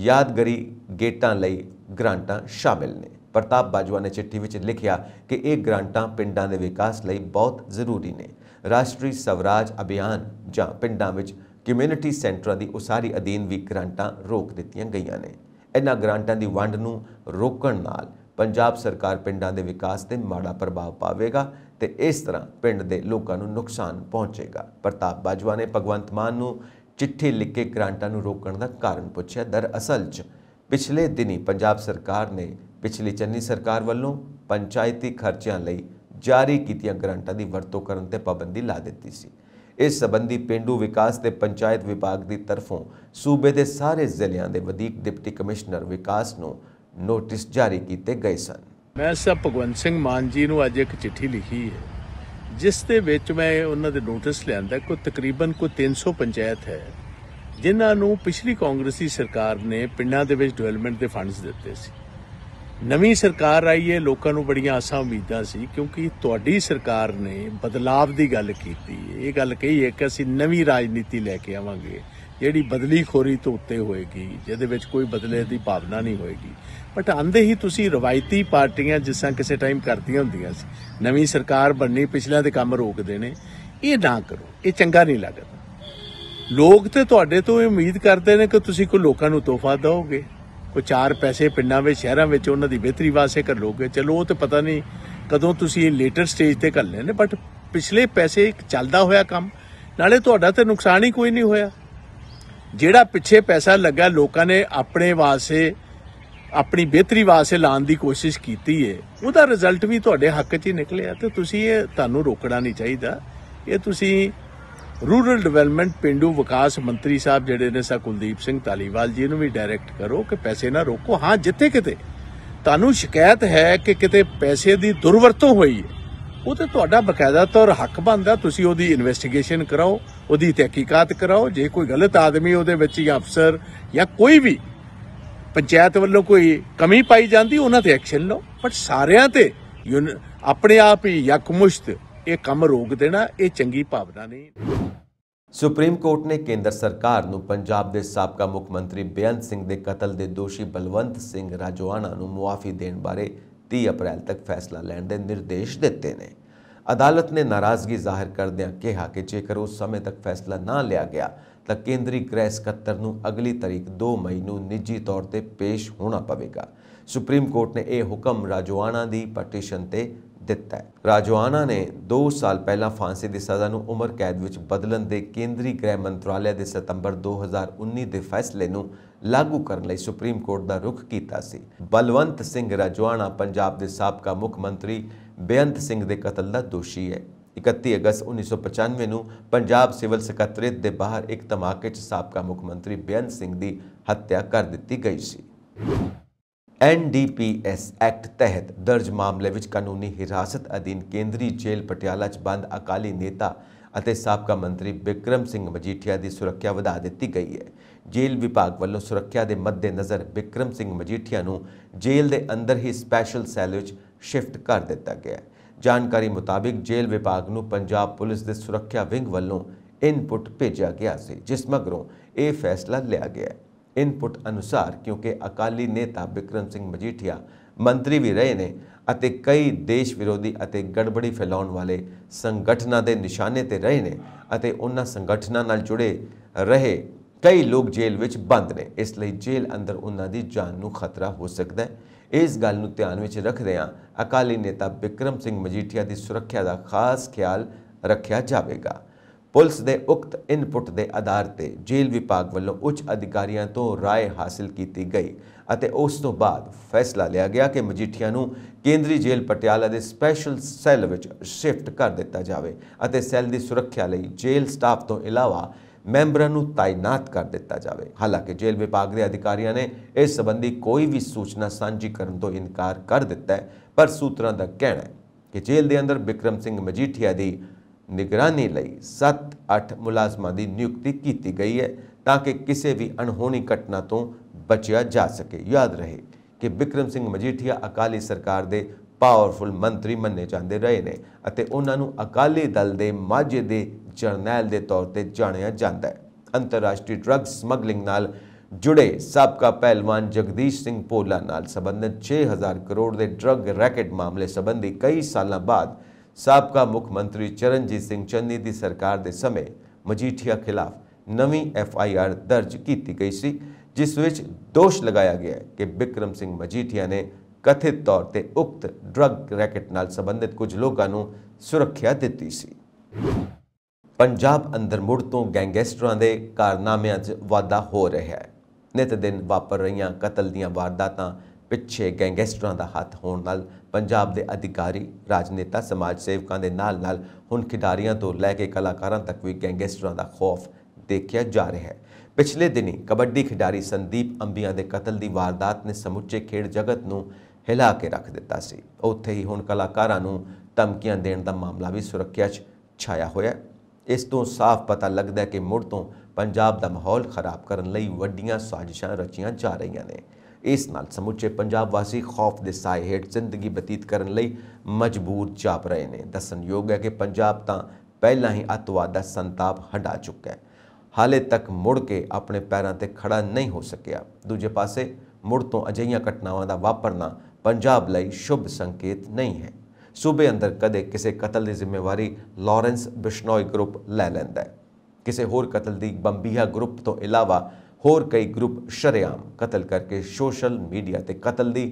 A: ਯਾਦਗਰੀ ਗੇਟਾਂ ਲਈ ਗ੍ਰਾਂਟਾਂ ਸ਼ਾਮਿਲ ਨੇ ਪ੍ਰਤਾਪ ਬਾਜਵਾ ਨੇ ਚਿੱਠੀ ਵਿੱਚ ਲਿਖਿਆ ਕਿ ਇਹ ਗ੍ਰਾਂਟਾਂ ਪਿੰਡਾਂ ਦੇ ਵਿਕਾਸ ਲਈ ਬਹੁਤ ਜ਼ਰੂਰੀ ਨੇ ਰਾਸ਼ਟਰੀ ਸਵਰਾਜ ਅਭਿਆਨ ਜਾਂ ਪਿੰਡਾਂ ਵਿੱਚ ਕਮਿਊਨਿਟੀ ਸੈਂਟਰਾਂ ਦੀ ਉਸਾਰੀ ਅਧੀਨ ਵੀ ਗ੍ਰਾਂਟਾਂ ਰੋਕ ਦਿੱਤੀਆਂ ਗਈਆਂ ਨੇ ਇਹਨਾਂ ਗ੍ਰਾਂਟਾਂ ਦੀ ਵੰਡ ਨੂੰ ਰੋਕਣ ਨਾਲ ਪੰਜਾਬ ਸਰਕਾਰ ਪਿੰਡਾਂ ਦੇ ਵਿਕਾਸ ਤੇ ਮਾੜਾ ਪ੍ਰਭਾਵ ਪਾਵੇਗਾ ਤੇ ਇਸ ਤਰ੍ਹਾਂ ਪਿੰਡ ਦੇ ਲੋਕਾਂ ਨੂੰ ਨੁਕਸਾਨ ਪਹੁੰਚੇਗਾ ਪ੍ਰਤਾਪ ਬਾਜਵਾ ਨੇ ਭਗਵੰਤ ਮਾਨ ਨੂੰ ਚਿੱਠੀ ਲਿਖ ਕੇ ਗ੍ਰਾਂਟਾਂ ਨੂੰ ਰੋਕਣ ਦਾ ਕਾਰਨ ਪੁੱਛਿਆ ਦਰਅਸਲ 'ਚ ਪਿਛਲੇ ਦਿਨੀ ਪੰਜਾਬ ਸਰਕਾਰ ਨੇ ਪਿਛਲੀ ਚੰਨੀ ਸਰਕਾਰ ਵੱਲੋਂ ਪੰਚਾਇਤੀ ਖਰਚਿਆਂ ਲਈ ਜਾਰੀ ਕੀਤੀਆਂ ਗ੍ਰਾਂਟਾਂ ਦੀ ਵਰਤੋਂ ਕਰਨ ਤੇ ਪਾਬੰਦੀ ਲਾ ਦਿੱਤੀ ਸੀ ਇਸ ਸਬੰਧੀ ਪਿੰਡੂ ਵਿਕਾਸ ਤੇ ਪੰਚਾਇਤ ਵਿਭਾਗ ਦੀ ਤਰਫੋਂ ਸੂਬੇ ਦੇ ਸਾਰੇ ਜ਼ਿਲ੍ਹਿਆਂ ਦੇ ਵਧੀਕ ਡਿਪਟੀ ਕਮਿਸ਼ਨਰ ਵਿਕਾਸ ਨੂੰ ਨੋਟਿਸ ਜਾਰੀ ਕੀਤੇ ਗਏ ਸਨ
E: ਮੈਂ ਸਭ ਭਗਵੰਤ ਸਿੰਘ ਮਾਨ ਜੀ ਨੂੰ ਅੱਜ ਇੱਕ ਚਿੱਠੀ ਲਿਖੀ ਹੈ ਜਿਸ ਦੇ ਵਿੱਚ ਮੈਂ ਉਹਨਾਂ ਦੇ ਨੋਟਿਸ ਲਿਆਂਦਾ ਕਿ ਤਕਰੀਬਨ ਕੋ 300 ਪੰਚਾਇਤ ਹੈ ਜਿਨ੍ਹਾਂ ਨੂੰ ਪਿਛਲੀ ਕਾਂਗਰਸੀ ਸਰਕਾਰ ਨੇ ਪਿੰਡਾਂ ਦੇ ਵਿੱਚ ਡਿਵੈਲਪਮੈਂਟ ਦੇ ਫੰਡਸ ਦਿੱਤੇ ਸੀ ਨਵੀਂ ਸਰਕਾਰ ਆਈ ਹੈ ਲੋਕਾਂ ਨੂੰ ਬੜੀਆਂ ਆਸਾਂ ਉਮੀਦਾਂ ਸੀ ਕਿਉਂਕਿ ਤੁਹਾਡੀ ਸਰਕਾਰ ਨੇ ਬਦਲਾਅ ਦੀ ਗੱਲ ਕੀਤੀ ਇਹ ਗੱਲ ਕਹੀ ਹੈ ਕਿ ਅਸੀਂ ਨਵੀਂ ਰਾਜਨੀਤੀ ਲੈ ਕੇ ਆਵਾਂਗੇ ਜਿਹੜੀ ਬਦਲੀ ਖੋਰੀ ਤੋਂ ਉੱਤੇ ਹੋਏਗੀ ਜਿਹਦੇ ਵਿੱਚ ਕੋਈ ਬਦਲੇ ਦੀ ਭਾਵਨਾ ਨਹੀਂ ਹੋਏਗੀ ਬਟ ਆਂਦੇ ਹੀ ਤੁਸੀਂ ਰਵਾਇਤੀ ਪਾਰਟੀਆਂ ਜਿਸਾਂ ਕਿਸੇ ਟਾਈਮ ਕਰਦੀਆਂ ਹੁੰਦੀਆਂ ਸੀ ਨਵੀਂ ਸਰਕਾਰ ਬਣਨੀ ਪਿਛਲਿਆਂ ਦੇ ਕੰਮ ਰੋਕਦੇ ਨੇ ਇਹ ਨਾ ਕਰੋ ਇਹ ਚੰਗਾ ਨਹੀਂ ਲੱਗਦਾ ਲੋਕ ਤੇ ਤੁਹਾਡੇ ਤੋਂ ਇਹ ਉਮੀਦ ਕਰਦੇ ਨੇ ਕਿ ਤੁਸੀਂ ਕੋਈ ਲੋਕਾਂ ਨੂੰ ਤੋਹਫਾ ਦਿਓਗੇ ਉਹ ਚਾਰ ਪੈਸੇ ਪਿੰਡਾਂ ਵਿੱਚ ਸ਼ਹਿਰਾਂ ਵਿੱਚ ਉਹਨਾਂ ਦੀ ਬਿਹਤਰੀ ਵਾਸਤੇ ਕਰ ਲੋਗੇ ਚਲੋ ਉਹ ਤੇ ਪਤਾ ਨਹੀਂ ਕਦੋਂ ਤੁਸੀਂ ਲੇਟਰ ਸਟੇਜ ਤੇ ਕਰ ਲੈਣੇ ਬਟ ਪਿਛਲੇ ਪੈਸੇ ਇੱਕ ਚੱਲਦਾ ਹੋਇਆ ਕੰਮ ਨਾਲੇ ਤੁਹਾਡਾ ਤੇ ਨੁਕਸਾਨ ਹੀ ਕੋਈ ਨਹੀਂ ਹੋਇਆ ਜਿਹੜਾ ਪਿੱਛੇ ਪੈਸਾ ਲੱਗਾ ਲੋਕਾਂ ਨੇ ਆਪਣੇ ਵਾਸਤੇ ਆਪਣੀ ਬਿਹਤਰੀ ਵਾਸਤੇ ਲਾਣ ਦੀ ਕੋਸ਼ਿਸ਼ ਕੀਤੀ ਏ ਉਹਦਾ ਰਿਜ਼ਲਟ ਵੀ ਤੁਹਾਡੇ ਹੱਕ 'ਚ ਹੀ ਨਿਕਲਿਆ ਤੇ ਤੁਸੀਂ ਇਹ ਤੁਹਾਨੂੰ ਰੋਕਣਾ ਨਹੀਂ ਚਾਹੀਦਾ ਇਹ ਤੁਸੀਂ ਰੂਰਲ ਡਿਵੈਲਪਮੈਂਟ ਪਿੰਡੂ ਵਿਕਾਸ ਮੰਤਰੀ ਸਾਹਿਬ ਜਿਹੜੇ ਨੇ ਸਾ ਕੁਲਦੀਪ ਸਿੰਘ ਤਾਲੀਵਾਲ ਜੀ ਨੂੰ ਵੀ ਡਾਇਰੈਕਟ ਕਰੋ ਕਿ ਪੈਸੇ ਨਾ ਰੋਕੋ ਹਾਂ ਜਿੱਥੇ ਕਿਤੇ ਤੁਹਾਨੂੰ ਸ਼ਿਕਾਇਤ ਹੈ ਕਿ ਕਿਤੇ ਪੈਸੇ ਦੀ ਦੁਰਵਰਤੋਂ ਹੋਈ ਹੈ ਉਹ ਤੇ ਤੁਹਾਡਾ ਬਕਾਇਦਾ ਤੌਰ ਹੱਕ ਬਣਦਾ ਤੁਸੀਂ ਉਹਦੀ ਇਨਵੈਸਟੀਗੇਸ਼ਨ ਕਰਾਓ ਉਹਦੀ ਤਹਿਕੀਕਾਤ ਕਰਾਓ ਜੇ ਕੋਈ ਗਲਤ ਆਦਮੀ ਉਹਦੇ ਵਿੱਚ ਜਾਂ ਅਫਸਰ ਜਾਂ ਕੋਈ ਵੀ ਪੰਚਾਇਤ ਵੱਲੋਂ ਕੋਈ ਕਮੀ ਪਾਈ ਜਾਂਦੀ ਉਹਨਾਂ ਤੇ ਐਕਸ਼ਨ ਲਓ ਪਰ ਸਾਰਿਆਂ ਤੇ ਆਪਣੇ ਆਪ
A: ਹੀ ਯਕਮੁਸ਼ਤ ਇਹ ਕੰਮ ਰੋਕ ਦੇਣਾ ਇਹ ਚੰਗੀ ਭਾਵਨਾ ਨਹੀਂ ਸੁਪਰੀਮ ਕੋਰਟ ਨੇ ਕੇਂਦਰ ਸਰਕਾਰ ਨੂੰ ਪੰਜਾਬ ਦੇ ਸਾਬਕਾ ਮੁੱਖ ਮੰਤਰੀ ਬੇਅੰਤ ਸਿੰਘ ਦੇ ਕਤਲ ਦੇ ਦੋਸ਼ੀ ਬਲਵੰਤ ਸਿੰਘ ਰਾਜਵਾਨਾ ਨੂੰ ਮੁਆਫੀ ਦੇਣ ਬਾਰੇ 30 ਅਪ੍ਰੈਲ ਤੱਕ ਫੈਸਲਾ ਲੈਣ ਦੇ ਨਿਰਦੇਸ਼ ਦਿੱਤੇ ਨੇ ਅਦਾਲਤ ਨੇ ਨਾਰਾਜ਼ਗੀ ਜ਼ਾਹਿਰ ਕਰਦਿਆਂ ਕਿਹਾ ਕਿ ਜੇਕਰ ਉਸ ਸਮੇਂ ਤੱਕ ਫੈਸਲਾ ਨਾ ਲਿਆ ਗਿਆ ਤਾਂ ਕੇਂਦਰੀ ਗ੍ਰਹਿ ਸਕੱਤਰ ਨੂੰ ਅਗਲੀ ਤਾਰੀਖ 2 ਮਈ ਨੂੰ ਨਿੱਜੀ ਤੌਰ ਤੇ ਪੇਸ਼ ਹੋਣਾ ਪਵੇਗਾ ਸੁਪਰੀਮ ਕੋਰਟ ਨੇ ਇਹ ਹੁਕਮ ਰਾਜਵਾਨਾ ਦੀ ਪਟੀਸ਼ਨ ਤੇ ਦਿੱਤਾ ਹੈ ਰਾਜਵਾਨਾ ਨੇ 2 ਸਾਲ ਪਹਿਲਾਂ ਫਾਂਸੀ ਦੀ ਸਜ਼ਾ ਨੂੰ ਉਮਰ ਕੈਦ ਵਿੱਚ ਬਦਲਣ ਦੇ ਕੇਂਦਰੀ ਗ੍ਰਹਿ ਮੰਤਰਾਲੇ ਦੇ ਸਤੰਬਰ 2019 ਦੇ ਫੈਸਲੇ ਨੂੰ ਲਾਗੂ ਕਰਨ ਲਈ ਸੁਪਰੀਮ ਕੋਰਟ ਦਾ ਰੁਖ ਕੀਤਾ ਸੀ ਬਲਵੰਤ ਸਿੰਘ ਰਾਜਵਾਨਾ ਪੰਜਾਬ ਦੇ ਸਾਬਕਾ ਮੁੱਖ ਮੰਤਰੀ ਬੇਅੰਤ ਸਿੰਘ ਦੇ ਕਤਲ ਦਾ ਦੋਸ਼ੀ ਹੈ 31 ਅਗਸਤ 1995 ਨੂੰ ਪੰਜਾਬ ਸਿਵਲ ਸਕੱਤਰੇਤ ਦੇ ਬਾਹਰ ਇੱਕ ਧਮਾਕੇ 'ਚ ਸਾਬਕਾ ਮੁੱਖ ਮੰਤਰੀ ਬੇਅੰਤ ਸਿੰਘ ਦੀ ਹੱਤਿਆ ਕਰ ਦਿੱਤੀ ਗਈ ਸੀ ਐਨਡੀਪੀਐਸ ਐਕਟ ਤਹਿਤ ਦਰਜ ਮਾਮਲੇ ਵਿੱਚ ਕਾਨੂੰਨੀ ਹਿਰਾਸਤ ਅਧੀਨ ਕੇਂਦਰੀ ਜੇਲ੍ਹ ਪਟਿਆਲਾ 'ਚ ਬੰਦ ਅਕਾਲੀ ਨੇਤਾ ਅਤੇ ਸਾਬਕਾ ਮੰਤਰੀ ਬਿਕਰਮ ਸਿੰਘ ਮਜੀਠੀਆ ਦੀ ਸੁਰੱਖਿਆ ਵਧਾ ਦਿੱਤੀ ਗਈ ਹੈ ਜੇਲ੍ਹ ਵਿਭਾਗ ਵੱਲੋਂ ਸੁਰੱਖਿਆ ਦੇ ਮੱਦੇਨਜ਼ਰ ਬਿਕਰਮ ਸਿੰਘ ਮਜੀਠੀਆ ਨੂੰ ਜੇਲ੍ਹ ਦੇ ਅੰਦਰ ਹੀ ਸਪੈਸ਼ਲ ਸੈੱਲ ਵਿੱਚ ਸ਼ਿਫਟ ਕਰ ਦਿੱਤਾ ਗਿਆ ਹੈ ਜਾਣਕਾਰੀ ਮੁਤਾਬਿਕ ਜੇਲ੍ਹ ਵਿਭਾਗ ਨੂੰ ਪੰਜਾਬ ਪੁਲਿਸ ਦੇ ਸੁਰੱਖਿਆ ਵਿੰਗ ਵੱਲੋਂ ਇਨਪੁਟ ਭੇਜਿਆ ਗਿਆ ਸੀ ਜਿਸ ਮਗਰੋਂ ਇਹ ਫੈਸਲਾ ਲਿਆ ਗਿਆ ਹੈ ਇਨਪੁਟ ਅਨੁਸਾਰ ਕਿਉਂਕਿ ਅਕਾਲੀ ਨੇਤਾ ਵਿਕਰਮ ਸਿੰਘ ਮਜੀਠੀਆ ਮੰਤਰੀ ਵੀ ਰਹੇ ਨੇ ਅਤੇ ਕਈ ਦੇਸ਼ ਵਿਰੋਧੀ ਅਤੇ ਗੜਬੜੀ ਫੈਲਾਉਣ ਵਾਲੇ ਸੰਗਠਨਾਂ ਦੇ ਨਿਸ਼ਾਨੇ ਤੇ ਰਹੇ ਨੇ ਅਤੇ ਉਹਨਾਂ ਸੰਗਠਨਾਂ ਨਾਲ ਜੁੜੇ ਰਹੇ ਕਈ ਲੋਕ ਜੇਲ੍ਹ ਵਿੱਚ ਬੰਦ ਨੇ ਇਸ ਲਈ ਜੇਲ੍ਹ ਅੰਦਰ ਉਹਨਾਂ ਦੀ ਜਾਨ ਨੂੰ ਖਤਰਾ ਹੋ ਸਕਦਾ ਹੈ ਇਸ ਗੱਲ ਨੂੰ ਧਿਆਨ ਵਿੱਚ ਰੱਖਦੇ ਹਾਂ ਅਕਾਲੀ ਨੇਤਾ ਵਿਕਰਮ ਸਿੰਘ ਮਜੀਠੀਆ ਦੀ ਸੁਰੱਖਿਆ ਦਾ ਖਾਸ ਖਿਆਲ ਰੱਖਿਆ ਜਾਵੇਗਾ ਪੁਲਿਸ ਦੇ ਉਕਤ ਇਨਪੁਟ ਦੇ ਆਧਾਰ ਤੇ ਜੇਲ੍ਹ ਵਿਭਾਗ ਵੱਲੋਂ ਉੱਚ ਅਧਿਕਾਰੀਆਂ ਤੋਂ رائے ਹਾਸਲ ਕੀਤੀ ਗਈ ਅਤੇ ਉਸ ਤੋਂ ਬਾਅਦ ਫੈਸਲਾ ਲਿਆ ਗਿਆ ਕਿ ਮਜੀਠੀਆਂ ਨੂੰ ਕੇਂਦਰੀ ਜੇਲ੍ਹ ਪਟਿਆਲਾ ਦੇ ਸਪੈਸ਼ਲ ਸੈੱਲ ਵਿੱਚ ਸ਼ਿਫਟ ਕਰ ਦਿੱਤਾ ਜਾਵੇ ਅਤੇ ਸੈੱਲ ਦੀ ਸੁਰੱਖਿਆ ਲਈ ਜੇਲ੍ਹ ਸਟਾਫ ਤੋਂ ਇਲਾਵਾ ਮੈਂਬਰਾਂ ਨੂੰ ਤਾਇਨਾਤ ਕਰ ਦਿੱਤਾ ਜਾਵੇ ਹਾਲਾਂਕਿ ਜੇਲ੍ਹ ਵਿਭਾਗ ਦੇ ਅਧਿਕਾਰੀਆਂ ਨੇ ਇਸ ਸੰਬੰਧੀ ਕੋਈ ਵੀ ਸੂਚਨਾ ਸਾਂਝੀ ਕਰਨ ਤੋਂ ਇਨਕਾਰ ਕਰ ਦਿੱਤਾ ਹੈ ਪਰ ਸੂਤਰਾਂ ਦਾ ਕਹਿਣਾ ਹੈ ਕਿ ਜੇਲ੍ਹ ਦੇ ਅੰਦਰ ਵਿਕਰਮ ਸਿੰਘ ਮਜੀਠੀਆ ਦੀ ਨਿਗਰਾਨੀ ਲਈ 7-8 ਮੁਲਾਜ਼ਮਾਂ ਦੀ ਨਿਯੁਕਤੀ ਕੀਤੀ ਗਈ ਹੈ ਤਾਂ ਕਿ ਕਿਸੇ ਵੀ ਅਣਹੋਣੀ ਘਟਨਾ ਤੋਂ ਬਚਿਆ ਜਾ ਸਕੇ ਯਾਦ ਰਹੇ ਕਿ ਵਿਕਰਮ ਸਿੰਘ ਮਜੀਠੀਆ ਅਕਾਲੀ ਸਰਕਾਰ ਦੇ ਪਾਵਰਫੁਲ ਮੰਤਰੀ ਮੰਨੇ ਜਾਂਦੇ ਰਹੇ ਨੇ ਅਤੇ ਉਹਨਾਂ ਨੂੰ ਅਕਾਲੀ ਦਲ ਦੇ ਮਾਝੇ ਦੇ ਜਰਨੈਲ ਦੇ ਤੌਰ ਤੇ ਜਾਣਿਆ ਜਾਂਦਾ ਹੈ ਅੰਤਰਰਾਸ਼ਟਰੀ ਡਰੱਗ ਸਮਗਲਿੰਗ ਨਾਲ ਜੁੜੇ ਸਾਬਕਾ ਪਹਿਲਵਾਨ ਜਗਦੀਸ਼ ਸਿੰਘ ਪੋਲਾ ਨਾਲ ਸੰਬੰਧਿਤ 6000 ਕਰੋੜ ਦੇ ਡਰੱਗ ਰੈਕਟ ਮਾਮਲੇ ਸੰਬੰਧੀ ਕਈ ਸਾਲਾਂ ਬਾਅਦ ਸਾਬਕਾ ਮੁੱਖ ਮੰਤਰੀ ਚਰਨਜੀਤ ਸਿੰਘ ਚੰਨੀ ਦੀ ਸਰਕਾਰ ਦੇ ਸਮੇਂ ਮਜੀਠੀਆ ਖਿਲਾਫ ਨਵੀਂ ਐਫ ਆਈ ਆਰ ਦਰਜ ਕੀਤੀ ਗਈ ਸੀ ਜਿਸ ਵਿੱਚ ਦੋਸ਼ ਲਗਾਇਆ ਗਿਆ ਕਿ ਬਿਕਰਮ ਸਿੰਘ ਮਜੀਠੀਆ ਨੇ ਕਥਿਤ ਤੌਰ ਤੇ ਉਕਤ ਡਰੱਗ ਰੈਕਟ ਨਾਲ ਸੰਬੰਧਿਤ ਕੁਝ ਲੋਕਾਂ ਨੂੰ ਸੁਰੱਖਿਆ ਦਿੱਤੀ ਸੀ ਪੰਜਾਬ ਅੰਦਰ ਮੁੜ ਤੋਂ ਗੈਂਗਸਟਰਾਂ ਦੇ ਕਾਰਨਾਮਿਆਂ 'ਚ ਵਾਧਾ ਹੋ ਰਿਹਾ ਹੈ ਨਿਤ ਦਿਨ ਵਾਪਰ ਰਹੀਆਂ ਕਤਲ ਦੀਆਂ ਵਾਰਦਾਤਾਂ ਪਿੱਛੇ ਗੈਂਗਸਟਰਾਂ ਦਾ ਹੱਥ ਹੋਣ ਨਾਲ ਪੰਜਾਬ ਦੇ ਅਧਿਕਾਰੀ ਰਾਜਨੇਤਾ ਸਮਾਜ ਸੇਵਕਾਂ ਦੇ ਨਾਲ ਨਾਲ ਹੁਣ ਖਿਡਾਰੀਆਂ ਤੋਂ ਲੈ ਕੇ ਕਲਾਕਾਰਾਂ ਤੱਕ ਵੀ ਗੈਂਗਸਟਰਾਂ ਦਾ ਖੌਫ ਦੇਖਿਆ ਜਾ ਰਿਹਾ ਹੈ ਪਿਛਲੇ ਦਿਨੀ ਕਬੱਡੀ ਖਿਡਾਰੀ ਸੰਦੀਪ ਅੰਬੀਆਂ ਦੇ ਕਤਲ ਦੀ ਵਾਰਦਾਤ ਨੇ ਸਮੁੱਚੇ ਖੇਡ ਜਗਤ ਨੂੰ ਹਿਲਾ ਕੇ ਰੱਖ ਦਿੱਤਾ ਸੀ ਉੱਥੇ ਹੀ ਹੁਣ ਕਲਾਕਾਰਾਂ ਨੂੰ ਧਮਕੀਆਂ ਦੇਣ ਦਾ ਮਾਮਲਾ ਵੀ ਸੁਰੱਖਿਆ 'ਚ ਛਾਇਆ ਹੋਇਆ ਇਸ ਤੋਂ ਸਾਫ਼ ਪਤਾ ਲੱਗਦਾ ਹੈ ਕਿ ਮੁੜ ਤੋਂ ਪੰਜਾਬ ਦਾ ਮਾਹੌਲ ਖਰਾਬ ਕਰਨ ਲਈ ਵੱਡੀਆਂ ਸਾਜ਼ਿਸ਼ਾਂ ਰਚੀਆਂ ਜਾ ਰਹੀਆਂ ਨੇ ਇਸ ਨਾਲ ਸਮੁੱਚੇ ਪੰਜਾਬ ਵਾਸੀ ਖੌਫ ਦੇ ਸਾਏ ਹੇਠ ਜ਼ਿੰਦਗੀ ਬਤੀਤ ਕਰਨ ਲਈ ਮਜਬੂਰ ਜਾਪ ਰਹੇ ਨੇ ਦੱਸਣਯੋਗ ਹੈ ਕਿ ਪੰਜਾਬ ਤਾਂ ਪਹਿਲਾਂ ਹੀ ਅਤਵਾਦ ਦਾ ਸੰਤਾਪ ਹਟਾ ਚੁੱਕਾ ਹੈ ਹਾਲੇ ਤੱਕ ਮੁੜ ਕੇ ਆਪਣੇ ਪੈਰਾਂ ਤੇ ਖੜਾ ਨਹੀਂ ਹੋ ਸਕਿਆ ਦੂਜੇ ਪਾਸੇ ਮੁੜ ਤੋਂ ਅਜਈਆਂ ਘਟਨਾਵਾਂ ਦਾ ਵਾਪਰਨਾ ਪੰਜਾਬ ਲਈ ਸ਼ੁਭ ਸੰਕੇਤ ਨਹੀਂ ਹੈ ਸੂਬੇ ਅੰਦਰ ਕਦੇ ਕਿਸੇ ਕਤਲ ਦੀ ਜ਼ਿੰਮੇਵਾਰੀ ਲਾਰੈਂਸ ਬਿਸ਼ਨੋਈ ਗਰੁੱਪ ਲੈ ਲੈਂਦਾ ਹੈ ਕਿਸੇ ਹੋਰ ਕਤਲ ਦੀ ਬੰਬੀਹਾ ਗਰੁੱਪ ਤੋਂ ਇਲਾਵਾ ਹੋਰ ਕਈ ਗਰੁੱਪ ਸ਼ਰਿਆਮ ਕਤਲ ਕਰਕੇ ਸੋਸ਼ਲ ਮੀਡੀਆ ਤੇ ਕਤਲ ਦੀ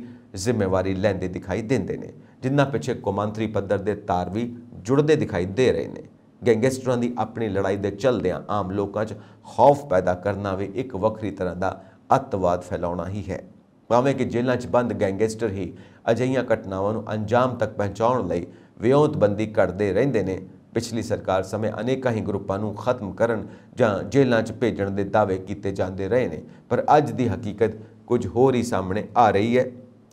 A: ਜ਼ਿੰਮੇਵਾਰੀ ਲੈਂਦੇ ਦਿਖਾਈ ਦਿੰਦੇ ਨੇ ਜਿੰਨਾ ਪਿੱਛੇ ਕੌਮਾਂਤਰੀ ਪੱਧਰ ਦੇ ਤਾਰ ਵੀ ਜੁੜਦੇ ਦਿਖਾਈ ਦੇ ਰਹੇ ਨੇ ਗੈਂਗਸਟਰਾਂ ਦੀ ਆਪਣੀ ਲੜਾਈ ਦੇ ਚੱਲਦਿਆਂ ਆਮ ਲੋਕਾਂ 'ਚ ਖੌਫ ਪੈਦਾ ਕਰਨਾ ਵੀ ਇੱਕ ਵੱਖਰੀ ਤਰ੍ਹਾਂ ਦਾ ਅੱਤਵਾਦ ਫੈਲਾਉਣਾ ਹੀ ਹੈ ਭਾਵੇਂ ਕਿ ਜੇਲ੍ਹਾਂ 'ਚ ਬੰਦ ਗੈਂਗਸਟਰ ਹੀ ਅਜਈਆਂ ਘਟਨਾਵਾਂ ਨੂੰ ਅੰਜਾਮ ਤੱਕ ਪਹੁੰਚਾਉਣ ਲਈ ਵਿਉਂਤਬੰਦੀ ਕਰਦੇ ਰਹਿੰਦੇ ਨੇ ਪਿਛਲੀ ਸਰਕਾਰ ਸਮੇਂ ਅਨੇਕਾਂ ਹੀ ਗਰੁੱਪਾਂ ਨੂੰ ਖਤਮ ਕਰਨ ਜਾਂ ਜੇਲ੍ਹਾਂ 'ਚ ਭੇਜਣ ਦੇ ਦਾਅਵੇ ਕੀਤੇ ਜਾਂਦੇ ਰਹੇ ਨੇ ਪਰ ਅੱਜ ਦੀ ਹਕੀਕਤ ਕੁਝ ਹੋਰ ਹੀ ਸਾਹਮਣੇ ਆ ਰਹੀ ਹੈ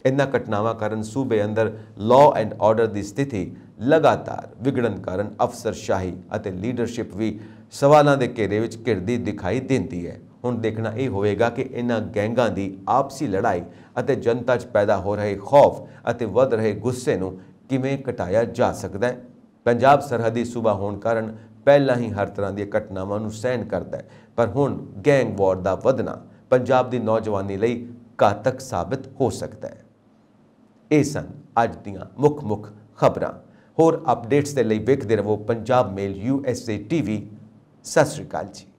A: ਇਨ੍ਹਾਂ ਘਟਨਾਵਾਂ ਕਾਰਨ ਸੂਬੇ ਅੰਦਰ ਲਾਅ ਐਂਡ ਆਰਡਰ ਦੀ ਸਥਿਤੀ ਲਗਾਤਾਰ ਵਿਗੜਨ ਕਾਰਨ ਅਫਸਰਸ਼ਾਹੀ ਅਤੇ ਲੀਡਰਸ਼ਿਪ ਵੀ ਸਵਾਲਾਂ ਦੇ ਘੇਰੇ ਵਿੱਚ ਘਿਰਦੀ ਦਿਖਾਈ ਦਿੰਦੀ ਹੈ ਹੁਣ ਦੇਖਣਾ ਇਹ ਹੋਵੇਗਾ ਕਿ ਇਨ੍ਹਾਂ ਗੈਂਗਾਂ ਦੀ ਆਪਸੀ ਲੜਾਈ ਅਤੇ ਜਨਤਾ 'ਚ ਪੈਦਾ ਹੋ ਰਹੇ ਖੌਫ ਅਤੇ ਵੱਧ ਰਹੇ ਗੁੱਸੇ ਨੂੰ ਕਿਵੇਂ ਘਟਾਇਆ ਜਾ ਸਕਦਾ ਹੈ ਪੰਜਾਬ ਸਰਹੱਦੀ ਸੂਬਾ ਹੋਣ ਕਾਰਨ ਪਹਿਲਾਂ ਹੀ ਹਰ ਤਰ੍ਹਾਂ ਦੀਆਂ ਘਟਨਾਵਾਂ ਨੂੰ ਸਹਿਣ ਕਰਦਾ ਹੈ ਪਰ ਹੁਣ ਗੈਂਗ ਵਾਰ ਦਾ ਵਧਣਾ ਪੰਜਾਬ ਦੀ ਨੌਜਵਾਨੀ ਲਈ ਘਾਤਕ ਸਾਬਤ ਹੋ ਸਕਦਾ ਹੈ ਇਹ ਸਨ ਅੱਜ ਦੀਆਂ ਮੁੱਖ-ਮੁੱਖ ਖਬਰਾਂ ਹੋਰ ਅਪਡੇਟਸ ਦੇ ਲਈ ਵੇਖਦੇ ਰਹੋ ਪੰਜਾਬ ਮੇਲ ਯੂਐਸਏ ਟੀਵੀ ਸਤਿ ਸ਼੍ਰੀ ਅਕਾਲ ਜੀ